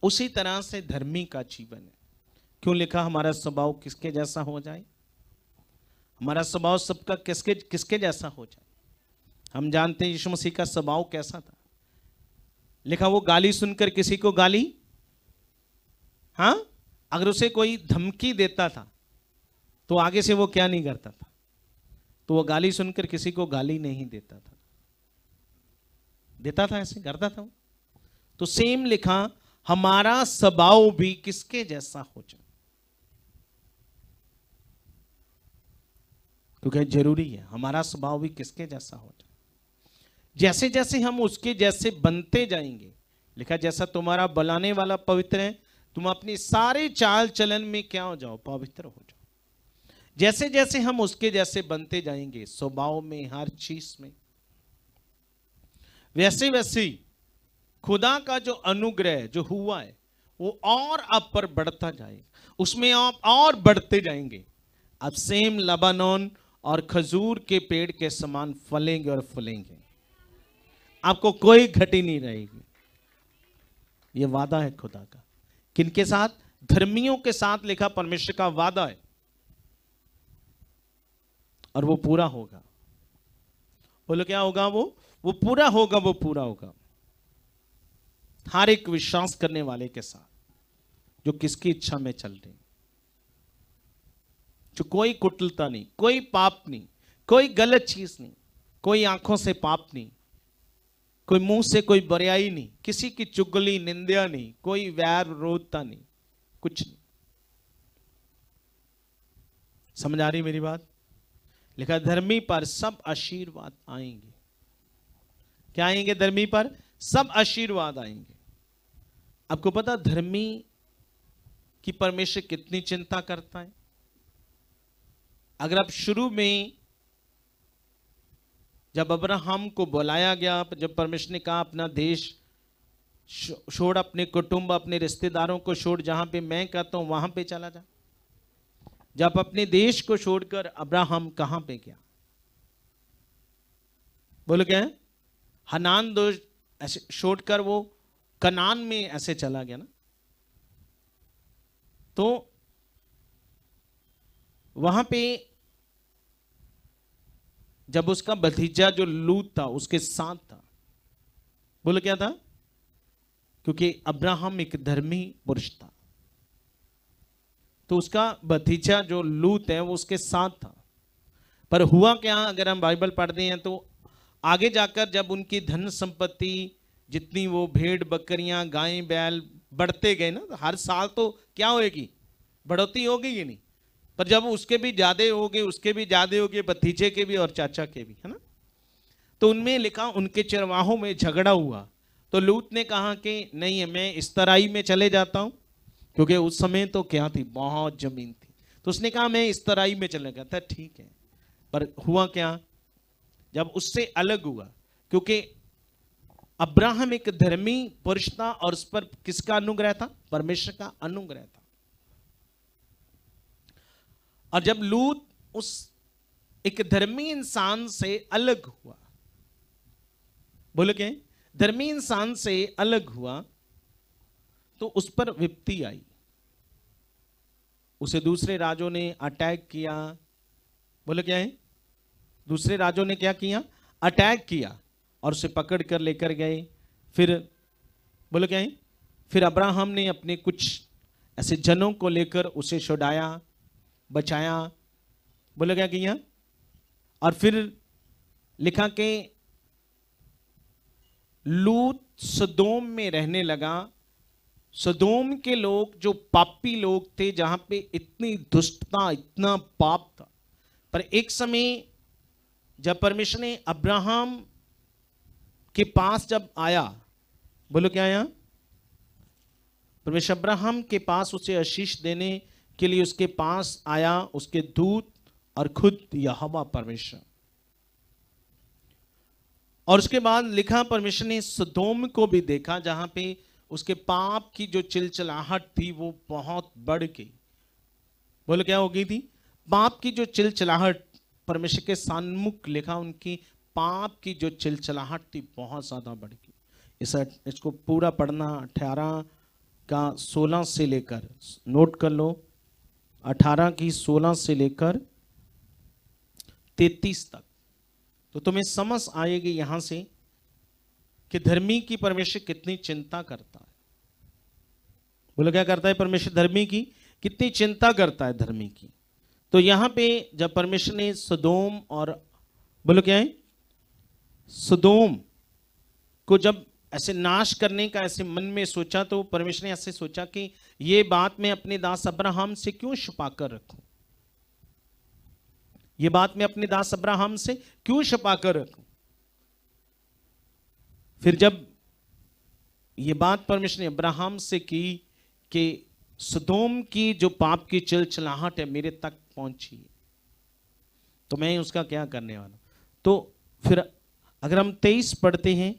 [SPEAKER 1] उसी तरह से धर्मी का जीवन है क्यों लिखा हमारा स्वभाव किसके जैसा हो जाए हमारा स्वभाव सबका किसके किसके जैसा हो जाए हम जानते हैं यीशु मसीह का स्वभाव कैसा था लिखा वो गाली सुनकर किसी को गाली हाँ अगर उसे कोई धमकी देता था तो आगे से वो क्या नहीं करता था तो वो गाली सुनकर किसी को गाली नहीं देता था देता था ऐसे करता था वो तो सेम लिखा हमारा स्वभाव भी किसके जैसा हो जाए तो क्या जरूरी है हमारा स्वभाव भी किसके जैसा हो जाए जैसे जैसे हम उसके जैसे बनते जाएंगे लिखा जैसा तुम्हारा बलाने वाला पवित्र है तुम अपनी सारे चाल चलन में क्या हो जाओ पवित्र हो जाओ जैसे जैसे हम उसके जैसे बनते जाएंगे स्वभाव में हर चीज में वैसे वैसे खुदा का जो अनुग्रह जो हुआ है वो और आप पर बढ़ता जाएगा उसमें आप और बढ़ते जाएंगे अब सेम लबानोन और खजूर के पेड़ के समान फलेंगे और फूलेंगे आपको कोई घटी नहीं रहेगी ये वादा है खुदा का किनके साथ धर्मियों के साथ लिखा परमेश्वर का वादा है और वो पूरा होगा बोलो क्या होगा वो वो पूरा होगा वो पूरा होगा हर एक विश्वास करने वाले के साथ जो किसकी इच्छा में चल रहे जो कोई कुटलता नहीं कोई पाप नहीं कोई गलत चीज नहीं कोई आंखों से पाप नहीं कोई मुंह से कोई बरियाई नहीं किसी की चुगली निंदा नहीं कोई वैर रोधता नहीं कुछ नहीं समझ आ रही मेरी बात लिखा धर्मी पर सब आशीर्वाद आएंगे क्या आएंगे धर्मी पर सब आशीर्वाद आएंगे आपको पता धर्मी की परमेश्वर कितनी चिंता करता है अगर आप शुरू में जब अब्राहम को बुलाया गया जब परमेश्वर ने कहा अपना देश छोड़ अपने कुटुंब अपने रिश्तेदारों को छोड़ जहां पे मैं कहता हूं वहां पे चला जा जब अपने देश को छोड़कर अब्राहम कहां पे गया बोलो क्या हनान दो ऐसे छोड़कर वो कनान में ऐसे चला गया ना तो वहां पे जब उसका भतीजा जो लूत था उसके साथ था बोलो क्या था क्योंकि अब्राहम एक धर्मी पुरुष था तो उसका भतीजा जो लूत है वो उसके साथ था पर हुआ क्या अगर हम बाइबल पढ़ते हैं तो आगे जाकर जब उनकी धन संपत्ति जितनी वो भेड़ बकरियां गाय बैल बढ़ते गए ना तो हर साल तो क्या होएगी बढ़ोतरी होगी ही नहीं पर जब उसके भी ज़्यादा हो गए उसके भी ज़्यादा हो गए भतीजे के भी और चाचा के भी है ना तो उनमें लिखा उनके चरवाहों में झगड़ा हुआ तो लूत ने कहा कि नहीं मैं इस तराई में चले जाता हूँ क्योंकि उस समय तो क्या थी बहुत जमीन थी तो उसने कहा मैं इस तराई में चलने था ठीक है पर हुआ क्या जब उससे अलग हुआ क्योंकि अब्राहम एक धर्मी पुरुष था और उस पर किसका अनुग्रह था परमेश्वर का अनुग्रह था और जब लूत उस एक धर्मी इंसान से अलग हुआ बोले के धर्मी इंसान से अलग हुआ तो उस पर विपत्ति आई उसे दूसरे राजों ने अटैक किया बोले क्या है दूसरे राजों ने क्या किया अटैक किया और उसे पकड़ कर लेकर गए फिर बोले क्या है फिर अब्राहम ने अपने कुछ ऐसे जनों को लेकर उसे छुड़ाया बचाया बोले क्या किया और फिर लिखा के लूत सदोम में रहने लगा सदोम के लोग जो पापी लोग थे जहां पे इतनी दुष्टता इतना पाप था पर एक समय जब परमेश्वर ने अब्राहम के पास जब आया बोलो क्या आया परमेश्वर अब्राहम के पास उसे आशीष देने के लिए उसके पास आया उसके दूत और खुद हवा परमेश्वर और उसके बाद लिखा परमेश्वर ने सदोम को भी देखा जहां पे उसके पाप की जो चिलचिलाहट थी वो बहुत बढ़ गई बोलो क्या हो गई थी पाप की जो चिलचिलाहट परमेश्वर के सन्मुख लिखा उनकी पाप की जो चिलचिलाहट थी बहुत ज़्यादा बढ़ गई इस इसको पूरा पढ़ना अठारह का सोलह से लेकर नोट कर लो अठारह की सोलह से लेकर तैतीस तक तो तुम्हें समझ आएगी यहां से कि धर्मी की परमेश्वर कितनी चिंता करता है बोले क्या करता है परमेश्वर धर्मी की कितनी चिंता करता है धर्मी की तो यहां पे जब परमेश्वर ने सुदोम और बोलो क्या है सुदोम को जब ऐसे नाश करने का ऐसे मन में सोचा तो परमेश्वर ने ऐसे सोचा कि यह बात मैं अपने दास अब्राहम से क्यों छुपा कर रखूं ये बात मैं अपने दास अब्राहम से क्यों छुपा कर रखूं फिर जब ये बात परमेश्वर ने अब्राहम से की कि सुदोम की जो पाप की चिलचिलाहट है मेरे तक पहुंची है तो मैं उसका क्या करने वाला तो फिर अगर हम तेईस पढ़ते हैं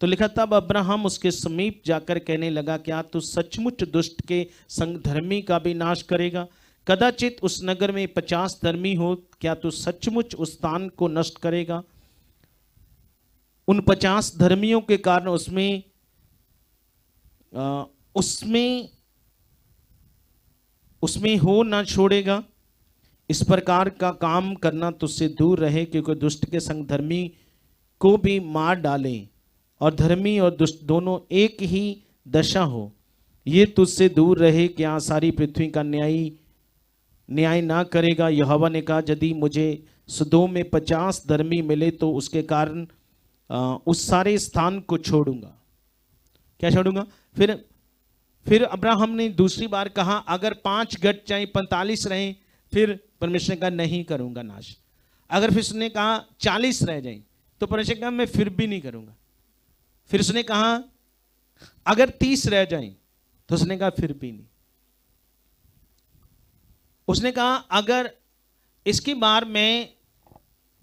[SPEAKER 1] तो लिखा तब अब्राहम उसके समीप जाकर कहने लगा क्या तू सचमुच दुष्ट के संग धर्मी का भी नाश करेगा कदाचित उस नगर में पचास धर्मी हो क्या तू सचमुच उस स्थान को नष्ट करेगा उन पचास धर्मियों के कारण उसमें उसमें उसमें हो ना छोड़ेगा इस प्रकार का काम करना तुझसे दूर रहे क्योंकि दुष्ट के संग धर्मी को भी मार डालें और धर्मी और दुष्ट दोनों एक ही दशा हो ये तुझसे दूर रहे कि यहाँ सारी पृथ्वी का न्यायी न्याय ना करेगा यहावा ने कहा यदि मुझे सुदो में पचास धर्मी मिले तो उसके कारण उस सारे स्थान को छोड़ूंगा क्या छोड़ूंगा फिर फिर अब्राहम ने दूसरी बार कहा अगर पांच गट चाहे पैंतालीस रहें फिर परमेश्वर का नहीं करूंगा नाश अगर फिर उसने कहा चालीस रह जाए तो परमेश्वर का मैं फिर भी नहीं करूंगा फिर उसने कहा अगर तीस रह जाए तो उसने कहा फिर भी नहीं उसने कहा अगर इसकी बार मैं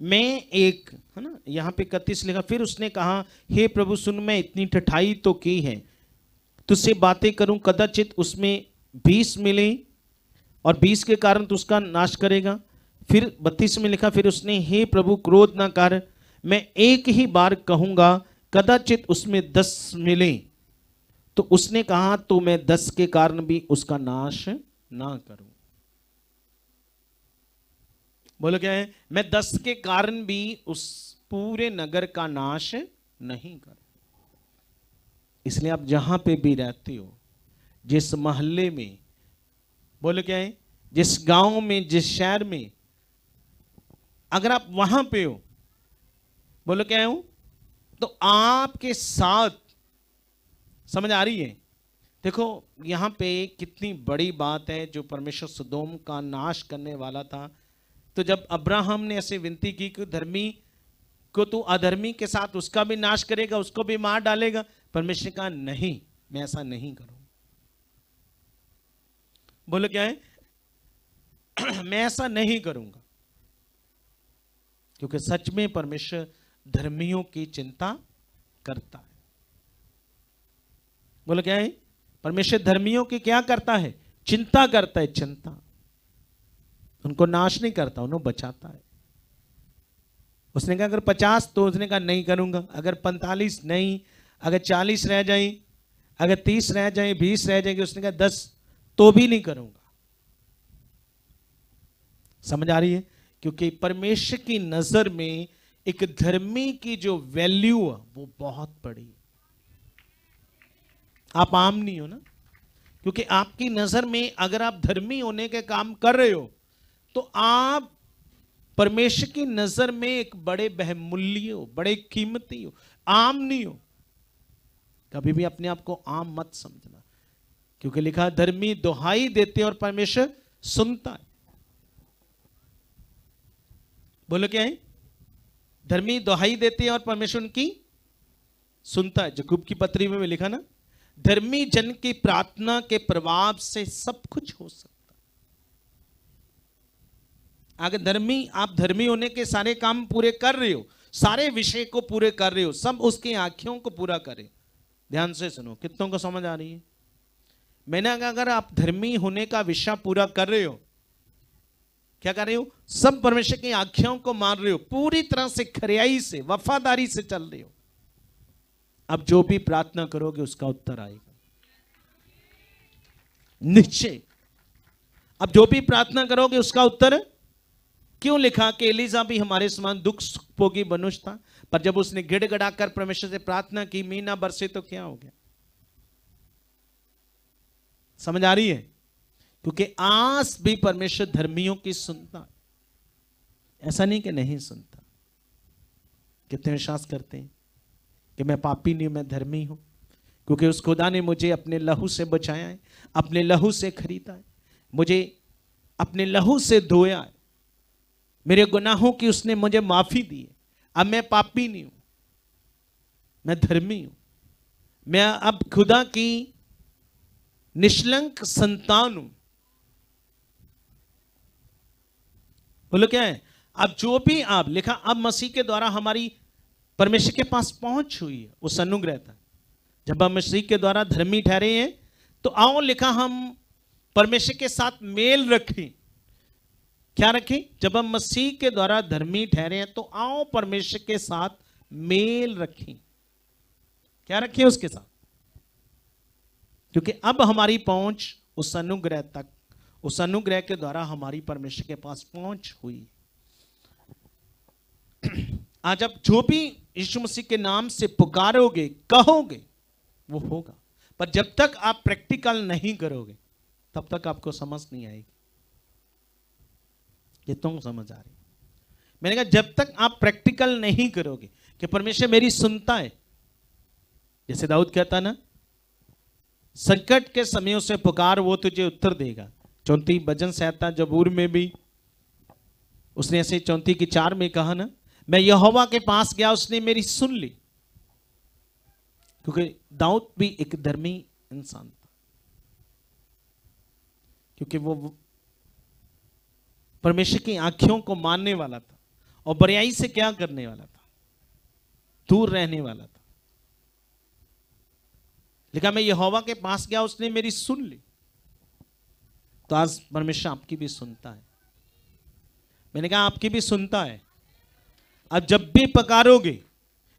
[SPEAKER 1] मैं एक है ना यहाँ पे इकतीस लिखा फिर उसने कहा हे प्रभु सुन मैं इतनी ठठाई तो की है तुझसे बातें करूं कदाचित उसमें बीस मिले और बीस के कारण तो उसका नाश करेगा फिर बत्तीस में लिखा फिर उसने हे प्रभु क्रोध ना कर मैं एक ही बार कहूँगा कदाचित उसमें दस मिले तो उसने कहा तो मैं दस के कारण भी उसका नाश ना करूं बोलो क्या है मैं दस्त के कारण भी उस पूरे नगर का नाश नहीं कर इसलिए आप जहां पे भी रहते हो जिस मोहल्ले में बोलो क्या है जिस गांव में जिस शहर में अगर आप वहां पे हो बोलो क्या हूं तो आपके साथ समझ आ रही है देखो यहां पे कितनी बड़ी बात है जो परमेश्वर सुदोम का नाश करने वाला था तो जब अब्राहम ने ऐसे विनती की कि धर्मी को तू अधर्मी के साथ उसका भी नाश करेगा उसको भी मार डालेगा परमेश्वर का कहा नहीं मैं ऐसा नहीं करूंगा बोलो क्या है मैं ऐसा नहीं करूंगा क्योंकि सच में परमेश्वर धर्मियों की चिंता करता है बोलो क्या है परमेश्वर धर्मियों की क्या करता है चिंता करता है चिंता उनको नाश नहीं करता उन्हें बचाता है उसने कहा अगर पचास तो उसने कहा नहीं करूंगा अगर पैंतालीस नहीं अगर चालीस रह जाए अगर तीस रह जाए बीस रह जाएंगे उसने कहा दस तो भी नहीं करूंगा समझ आ रही है क्योंकि परमेश्वर की नज़र में एक धर्मी की जो वैल्यू है वो बहुत बड़ी आप आम नहीं हो ना क्योंकि आपकी नज़र में अगर आप धर्मी होने के काम कर रहे हो तो आप परमेश्वर की नजर में एक बड़े बहमूल्य हो बड़े कीमती हो आम नहीं हो कभी भी अपने आप को आम मत समझना क्योंकि लिखा धर्मी दोहाई देते हैं और परमेश्वर सुनता है बोलो क्या है धर्मी दोहाई देते हैं और परमेश्वर उनकी सुनता है जकूब की पत्री में, में लिखा ना धर्मी जन की प्रार्थना के प्रभाव से सब कुछ हो सकता अगर धर्मी आप धर्मी होने के सारे काम पूरे कर रहे हो सारे विषय को पूरे कर रहे हो सब उसकी आंखियों को पूरा करें ध्यान से सुनो कितनों को समझ आ रही है मैंने कहा अगर आप धर्मी होने का विषय पूरा कर रहे हो क्या कर रहे हो सब परमेश्वर की आंखियों को मान रहे हो पूरी तरह से खरियाई से वफादारी से चल रहे हो अब जो भी प्रार्थना करोगे उसका उत्तर आएगा निश्चय अब जो भी प्रार्थना करोगे उसका उत्तर क्यों लिखा कि एलिजा भी हमारे समान दुख भोगी मनुष्य था पर जब उसने गिड़गड़ा कर परमेश्वर से प्रार्थना की मीना बरसे तो क्या हो गया समझ आ रही है क्योंकि आस भी परमेश्वर धर्मियों की सुनता ऐसा नहीं कि नहीं सुनता कितने विश्वास करते हैं कि मैं पापी नहीं मैं धर्मी हूं क्योंकि उस खुदा ने मुझे अपने लहू से बचाया है अपने लहू से खरीदा है मुझे अपने लहू से धोया है मेरे गुनाहों की उसने मुझे माफ़ी दी अब मैं पापी नहीं हूं मैं धर्मी हूं मैं अब खुदा की निष्लंक संतान हूं बोलो क्या है अब जो भी आप लिखा अब मसीह के द्वारा हमारी परमेश्वर के पास पहुंच हुई है उस अनुग्रह तक जब हम मसीह के द्वारा धर्मी ठहरे हैं तो आओ लिखा हम परमेश्वर के साथ मेल रखें क्या रखें जब हम मसीह के द्वारा धर्मी ठहरे हैं तो आओ परमेश्वर के साथ मेल रखें क्या रखें उसके साथ क्योंकि अब हमारी पहुंच उस अनुग्रह तक उस अनुग्रह के द्वारा हमारी परमेश्वर के पास पहुंच हुई आज आप जो भी यीशु मसीह के नाम से पुकारोगे कहोगे वो होगा पर जब तक आप प्रैक्टिकल नहीं करोगे तब तक आपको समझ नहीं आएगी ये तुम समझ आ रही मैंने कहा जब तक आप प्रैक्टिकल नहीं करोगे कि परमेश्वर मेरी सुनता है जैसे दाऊद कहता ना संकट के समय से पुकार वो तुझे उत्तर देगा चौंती भजन सहता जबूर में भी उसने ऐसे चौंती की चार में कहा ना मैं यहोवा के पास गया उसने मेरी सुन ली क्योंकि दाऊद भी एक धर्मी इंसान था क्योंकि वो परमेश्वर की आंखियों को मानने वाला था और बरियाई से क्या करने वाला था दूर रहने वाला था लिखा मैं यहोवा के पास गया उसने मेरी सुन ली तो आज परमेश्वर आपकी भी सुनता है मैंने कहा आपकी भी सुनता है आप जब भी पकारोगे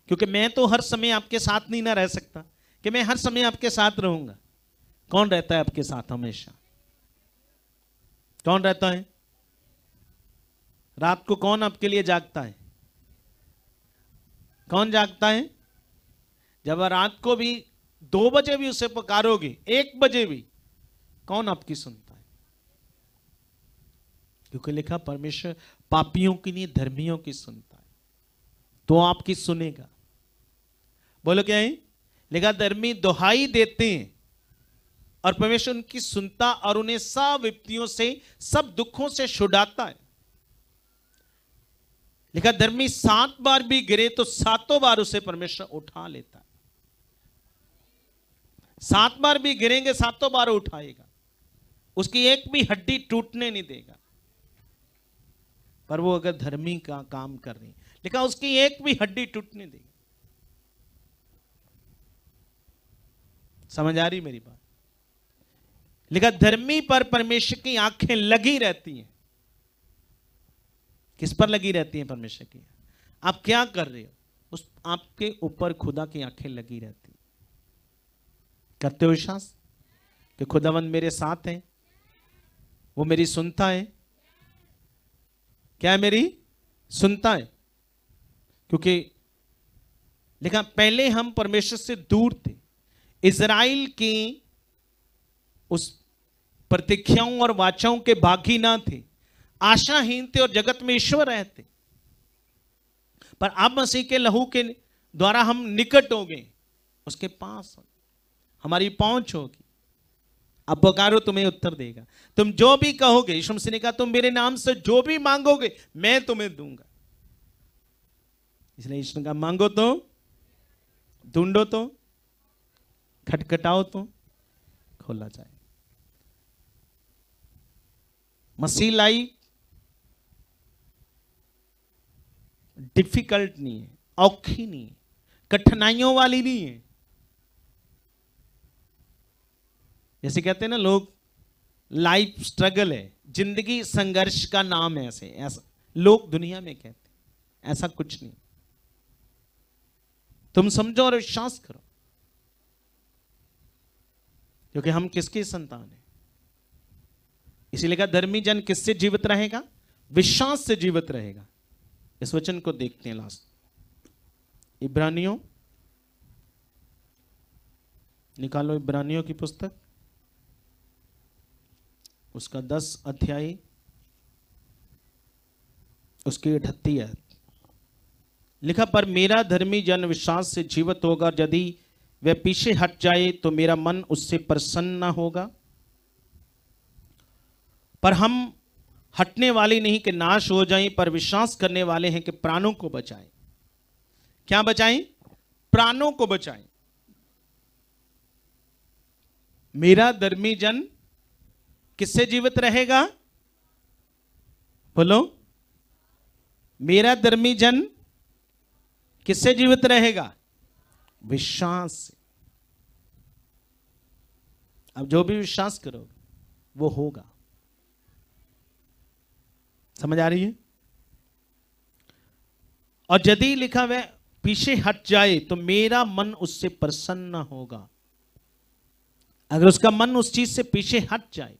[SPEAKER 1] क्योंकि मैं तो हर समय आपके साथ नहीं ना रह सकता कि मैं हर समय आपके साथ रहूंगा कौन रहता है आपके साथ हमेशा कौन रहता है रात को कौन आपके लिए जागता है कौन जागता है जब रात को भी दो बजे भी उसे पुकारोगे एक बजे भी कौन आपकी सुनता है क्योंकि लिखा परमेश्वर पापियों की नहीं धर्मियों की सुनता है तो आपकी सुनेगा बोलो क्या है लिखा धर्मी दोहाई देते हैं और परमेश्वर उनकी सुनता और उन्हें सब विपत्तियों से सब दुखों से छुड़ाता है लिखा धर्मी सात बार भी गिरे तो सातों बार उसे परमेश्वर उठा लेता है सात बार भी गिरेंगे सातों बार उठाएगा उसकी एक भी हड्डी टूटने नहीं देगा पर वो अगर धर्मी का काम कर रही लिखा उसकी एक भी हड्डी टूटने देगी समझ आ रही मेरी बात लिखा धर्मी पर परमेश्वर की आंखें लगी रहती हैं किस पर लगी रहती है परमेश्वर की आप क्या कर रहे हो उस आपके ऊपर खुदा की आंखें लगी रहती करते हो विश्वास कि खुदावंद मेरे साथ है वो मेरी सुनता है क्या है मेरी सुनता है क्योंकि लिखा पहले हम परमेश्वर से दूर थे इज़राइल की उस प्रतीक्षाओं और वाचाओं के भागी ना थे आशाहीन थे और जगत में ईश्वर रहते पर अब मसीह के लहू के द्वारा हम निकट हो गए उसके पास हो हमारी पहुंच होगी अब बकारो तुम्हें उत्तर देगा तुम जो भी कहोगे ईश्वर मसीह ने कहा तुम मेरे नाम से जो भी मांगोगे मैं तुम्हें दूंगा इसलिए ईश्वर का मांगो तो ढूंढो तो खटखटाओ तो खोला जाए मसीह लाई डिफिकल्ट नहीं है औखी नहीं है कठिनाइयों वाली नहीं है जैसे कहते हैं ना लोग लाइफ स्ट्रगल है जिंदगी संघर्ष का नाम है ऐसे ऐसा लोग दुनिया में कहते हैं ऐसा कुछ नहीं तुम समझो और विश्वास करो क्योंकि हम किसकी संतान है इसीलिए कहा धर्मी जन किससे जीवित रहेगा विश्वास से जीवित रहेगा इस वचन को देखते हैं लास्ट इब्रानियों निकालो इब्रानियों की पुस्तक उसका दस अध्याय उसकी अठत्ती है लिखा पर मेरा धर्मी जन विश्वास से जीवित होगा यदि वह पीछे हट जाए तो मेरा मन उससे प्रसन्न न होगा पर हम हटने वाली नहीं कि नाश हो जाए पर विश्वास करने वाले हैं कि प्राणों को बचाएं क्या बचाएं प्राणों को बचाएं मेरा धर्मी जन किससे जीवित रहेगा बोलो मेरा धर्मी जन किससे जीवित रहेगा विश्वास से अब जो भी विश्वास करोगे वो होगा समझ आ रही है और यदि लिखा हुआ पीछे हट जाए तो मेरा मन उससे प्रसन्न होगा अगर उसका मन उस चीज से पीछे हट जाए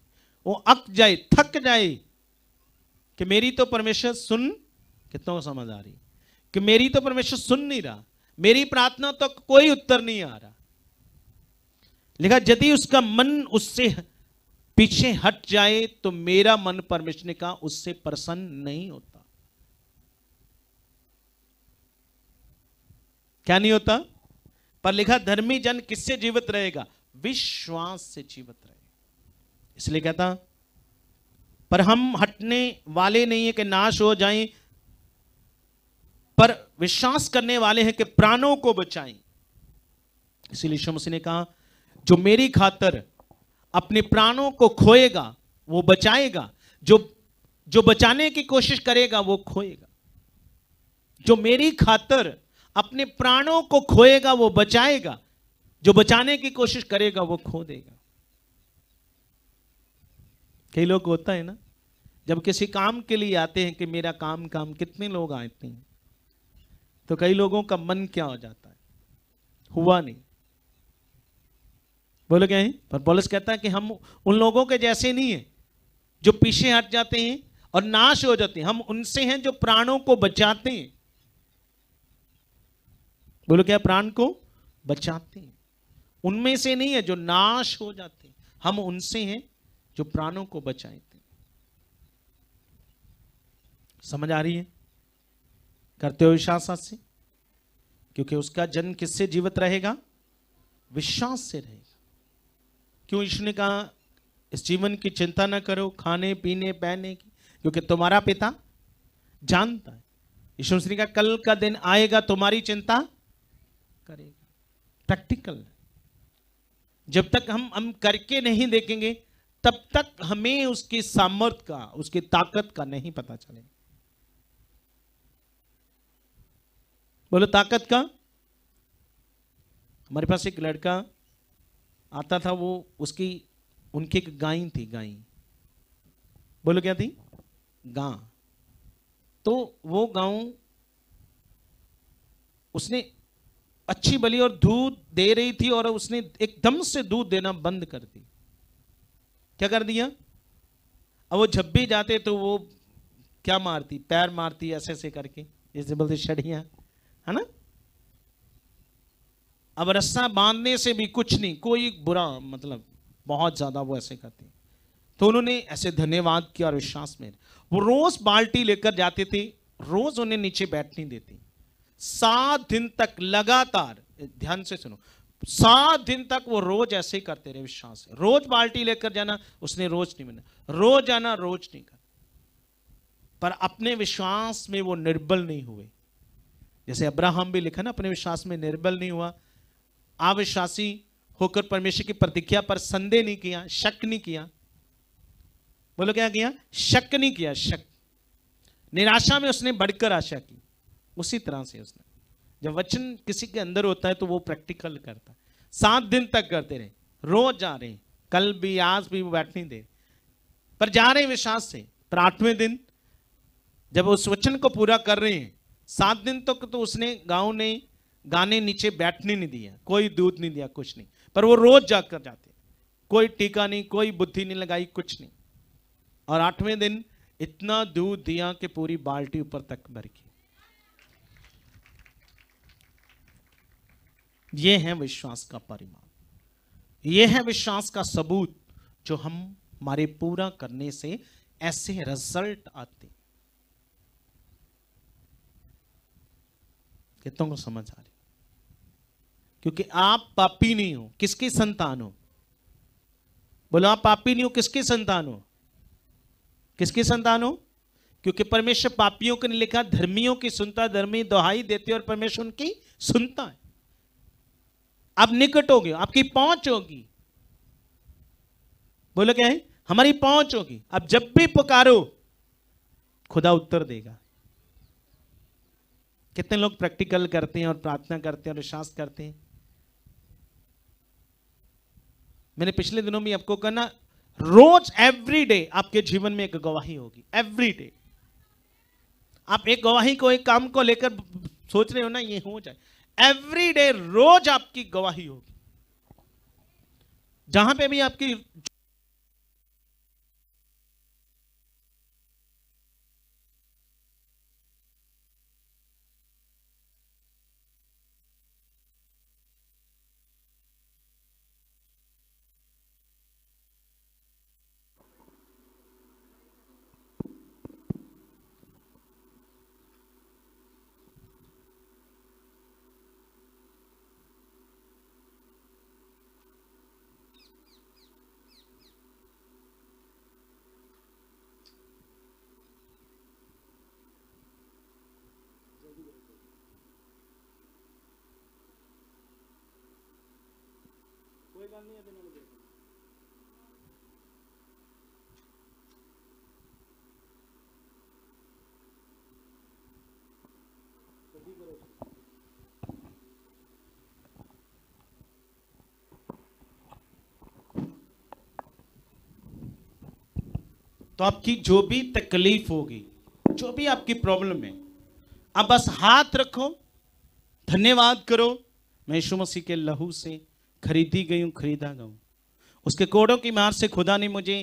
[SPEAKER 1] वो अक जाए थक जाए कि मेरी तो परमेश्वर सुन कितनों को समझ आ रही कि मेरी तो परमेश्वर सुन नहीं रहा मेरी प्रार्थना तो कोई उत्तर नहीं आ रहा लिखा यदि उसका मन उससे पीछे हट जाए तो मेरा मन परमेश्वर का उससे प्रसन्न नहीं होता क्या नहीं होता पर लिखा धर्मी जन किससे जीवित रहेगा विश्वास से जीवित रहेगा इसलिए कहता पर हम हटने वाले नहीं है कि नाश हो जाएं पर विश्वास करने वाले हैं कि प्राणों को बचाएं इसीलिए शमसी ने कहा जो मेरी खातर अपने प्राणों को खोएगा वो बचाएगा जो जो बचाने की कोशिश करेगा वो खोएगा जो मेरी खातर अपने प्राणों को खोएगा वो बचाएगा जो बचाने की कोशिश करेगा वो खो देगा कई लोग होता है ना जब किसी काम के लिए आते हैं कि मेरा काम काम कितने लोग आते हैं तो कई लोगों का मन क्या हो जाता है हुआ नहीं बोलो क्या है पर पॉलिस कहता है कि हम उन लोगों के जैसे नहीं है जो पीछे हट जाते हैं और नाश हो जाते हैं हम उनसे हैं जो प्राणों को बचाते हैं बोलो क्या प्राण को बचाते हैं उनमें से नहीं है जो नाश हो जाते हैं हम उनसे हैं जो प्राणों को बचाते हैं समझ आ रही है करते हो विश्वास से क्योंकि उसका जन्म किससे जीवित रहेगा विश्वास से रहेगा क्यों यीशु ने कहा इस जीवन की चिंता ना करो खाने पीने पहने की क्योंकि तुम्हारा पिता जानता है यीशु ने कहा कल का दिन आएगा तुम्हारी चिंता करेगा प्रैक्टिकल जब तक हम हम करके नहीं देखेंगे तब तक हमें उसके सामर्थ का उसकी ताकत का नहीं पता चलेगा बोलो ताकत का हमारे पास एक लड़का आता था वो उसकी उनकी एक गाय थी गाय बोलो क्या थी गां तो वो गांव उसने अच्छी बली और दूध दे रही थी और उसने एकदम से दूध देना बंद कर दी क्या कर दिया अब वो जब भी जाते तो वो क्या मारती पैर मारती ऐसे ऐसे करके जैसे बोलते शढ़िया है ना अब रस्सा बांधने से भी कुछ नहीं कोई बुरा मतलब बहुत ज़्यादा वो ऐसे करते तो उन्होंने ऐसे धन्यवाद किया और विश्वास में वो रोज़ बाल्टी लेकर जाते थे रोज़ उन्हें नीचे बैठने देती सात दिन तक लगातार ध्यान से सुनो सात दिन तक वो रोज ऐसे ही करते रहे विश्वास रोज बाल्टी लेकर जाना उसने रोज नहीं बना रोज आना रोज नहीं कर पर अपने विश्वास में वो निर्बल नहीं हुए जैसे अब्राहम भी लिखा ना अपने विश्वास में निर्बल नहीं हुआ अविश्वासी होकर परमेश्वर की प्रतिज्ञा पर संदेह नहीं किया शक नहीं किया बोलो क्या किया शक नहीं किया शक निराशा में उसने बढ़कर आशा की उसी तरह से उसने जब वचन किसी के अंदर होता है तो वो प्रैक्टिकल करता है सात दिन तक करते रहे रोज जा रहे कल भी आज भी वो नहीं दे पर जा रहे विश्वास से पर आठवें दिन जब उस वचन को पूरा कर रहे हैं सात दिन तक तो, तो उसने गांव ने गाने नीचे बैठने नहीं दिया कोई दूध नहीं दिया कुछ नहीं पर वो रोज जाकर जाते कोई टीका नहीं कोई बुद्धि नहीं लगाई कुछ नहीं और आठवें दिन इतना दूध दिया कि पूरी बाल्टी ऊपर तक भर गई ये है विश्वास का परिमाण ये है विश्वास का सबूत जो हम हमारे पूरा करने से ऐसे रिजल्ट आते कितों को समझ आ रही क्योंकि आप पापी नहीं हो किसकी संतान हो बोलो आप पापी नहीं हो किसकी संतान हो किसकी संतान हो क्योंकि परमेश्वर पापियों को नहीं लिखा धर्मियों की सुनता धर्मी दोहाई देते और परमेश्वर उनकी सुनता है आप निकट हो गए आपकी पहुंच होगी बोलो क्या है हमारी पहुंच होगी आप जब भी पुकारो खुदा उत्तर देगा कितने लोग प्रैक्टिकल करते हैं और प्रार्थना करते हैं और विश्वास करते हैं मैंने पिछले दिनों में आपको कहना रोज एवरी डे आपके जीवन में एक गवाही होगी एवरी डे आप एक गवाही को एक काम को लेकर सोच रहे हो ना ये हो जाए एवरी डे रोज आपकी गवाही होगी जहां पे भी आपकी है तो आपकी जो भी तकलीफ होगी जो भी आपकी प्रॉब्लम है आप बस हाथ रखो धन्यवाद करो मैं यीशु मसीह के लहू से खरीदी गई हूं खरीदा गया उसके कोड़ों की मार से खुदा ने मुझे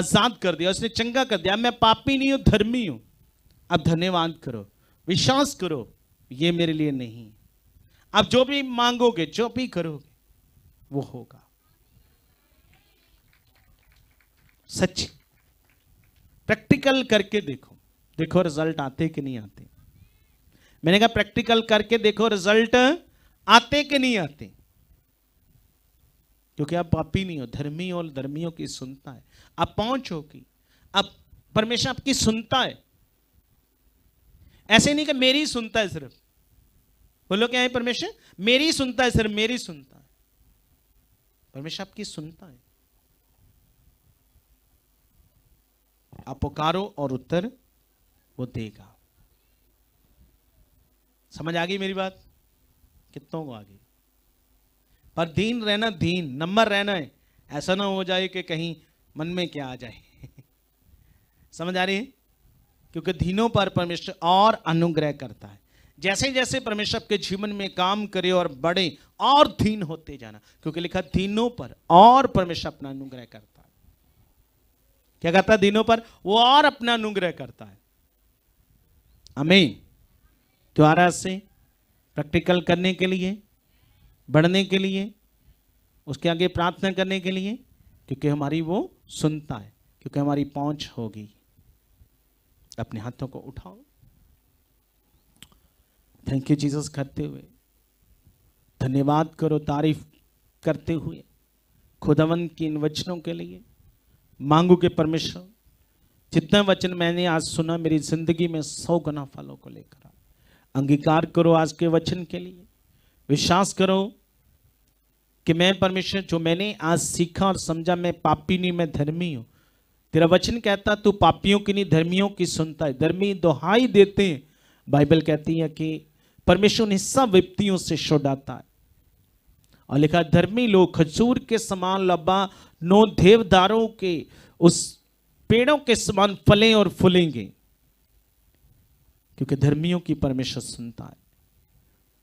[SPEAKER 1] आज़ाद कर दिया उसने चंगा कर दिया मैं पापी नहीं हूं धर्मी हूं अब धन्यवाद करो विश्वास करो ये मेरे लिए नहीं आप जो भी मांगोगे जो भी करोगे वो होगा सच प्रैक्टिकल करके देखो देखो रिजल्ट आते कि नहीं आते मैंने कहा प्रैक्टिकल करके देखो रिजल्ट आते कि नहीं आते क्योंकि आप पापी नहीं हो धर्मी और धर्मियों की सुनता है आप पहुंच हो कि आप परमेश्वर आपकी सुनता है ऐसे नहीं कि मेरी सुनता है सिर्फ बोलो क्या है परमेश्वर मेरी सुनता है सिर्फ मेरी सुनता है परमेश्वर आपकी सुनता है आप पुकारो और उत्तर वो देगा समझ आ गई मेरी बात कितनों को आ गई पर धीन रहना धीन नंबर रहना है ऐसा ना हो जाए कि कहीं मन में क्या आ जाए समझ आ रही है क्योंकि दीनों पर परमेश्वर और अनुग्रह करता है जैसे जैसे परमेश्वर के जीवन में काम करे और बढ़े और धीन होते जाना क्योंकि लिखा धीनों पर और परमेश्वर अपना अनुग्रह करता है क्या कहता है धीनों पर वो और अपना अनुग्रह करता है हमें द्वारा से प्रैक्टिकल करने के लिए बढ़ने के लिए उसके आगे प्रार्थना करने के लिए क्योंकि हमारी वो सुनता है क्योंकि हमारी पहुंच होगी अपने हाथों को उठाओ थैंक यू जीसस करते हुए धन्यवाद करो तारीफ करते हुए खुदावन की इन वचनों के लिए मांगू के परमेश्वर जितना वचन मैंने आज सुना मेरी जिंदगी में सौ गुना फलों को लेकर अंगीकार करो आज के वचन के लिए विश्वास करो कि मैं परमेश्वर जो मैंने आज सीखा और समझा मैं पापी नहीं मैं धर्मी हूं तेरा वचन कहता तू पापियों की नहीं धर्मियों की सुनता है धर्मी दोहाई देते हैं बाइबल कहती है कि परमेश्वर उन्हें सब व्यक्तियों से छोड़ाता है और लिखा धर्मी लोग खजूर के समान लब्बा नो देवदारों के उस पेड़ों के समान फलें और फूलेंगे क्योंकि धर्मियों की परमेश्वर सुनता है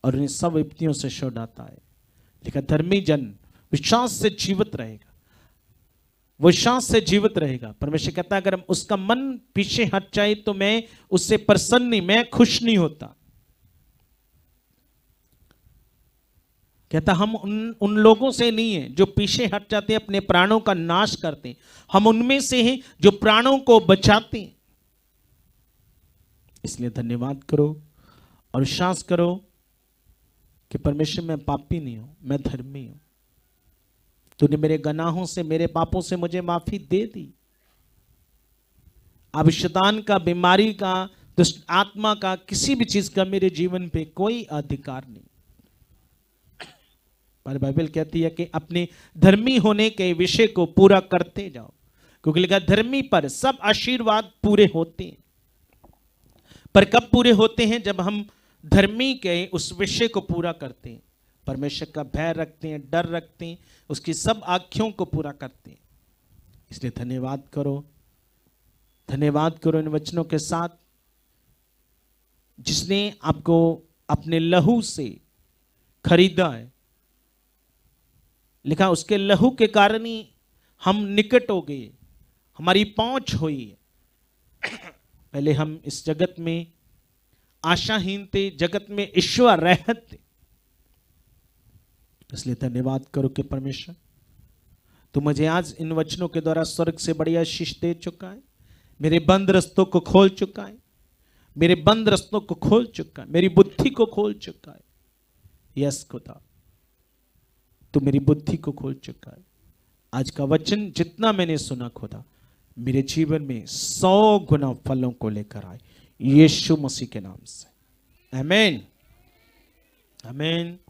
[SPEAKER 1] और उन्हें सब विपत्तियों से छुड़ाता है लेकिन धर्मी जन विश्वास से जीवित रहेगा विश्वास से जीवित रहेगा परमेश्वर कहता है अगर उसका मन पीछे हट जाए तो मैं उससे प्रसन्न नहीं मैं खुश नहीं होता कहता हम उन उन लोगों से नहीं है जो पीछे हट जाते हैं अपने प्राणों का नाश करते हम उनमें से हैं जो प्राणों को बचाते इसलिए धन्यवाद करो और विश्वास करो कि परमेश्वर मैं पापी नहीं हूं मैं धर्मी हूं तूने मेरे गनाहों से मेरे पापों से मुझे माफी दे दी अब शतान का बीमारी का दुष्ट आत्मा का किसी भी चीज का मेरे जीवन पे कोई अधिकार नहीं पर बाइबल कहती है कि अपने धर्मी होने के विषय को पूरा करते जाओ क्योंकि लिखा धर्मी पर सब आशीर्वाद पूरे होते हैं पर कब पूरे होते हैं जब हम धर्मी के उस विषय को पूरा करते हैं परमेश्वर का भय रखते हैं डर रखते हैं उसकी सब आख्यों को पूरा करते हैं इसलिए धन्यवाद करो धन्यवाद करो इन वचनों के साथ जिसने आपको अपने लहू से खरीदा है लिखा उसके लहू के कारण ही हम निकट हो गए हमारी पहुंच हुई पहले हम इस जगत में आशाहीन थे जगत में ईश्वर रहत थे इसलिए धन्यवाद करो कि परमेश्वर तो मुझे आज इन वचनों के द्वारा स्वर्ग से बढ़िया शीश दे चुका है मेरे बंद रस्तों को खोल चुका है मेरे बंद रस्तों को खोल चुका है मेरी बुद्धि को खोल चुका है यस खुदा तो मेरी बुद्धि को खोल चुका है आज का वचन जितना मैंने सुना खुदा मेरे जीवन में सौ गुना फलों को लेकर आए यीशु मसीह के नाम से आमीन आमीन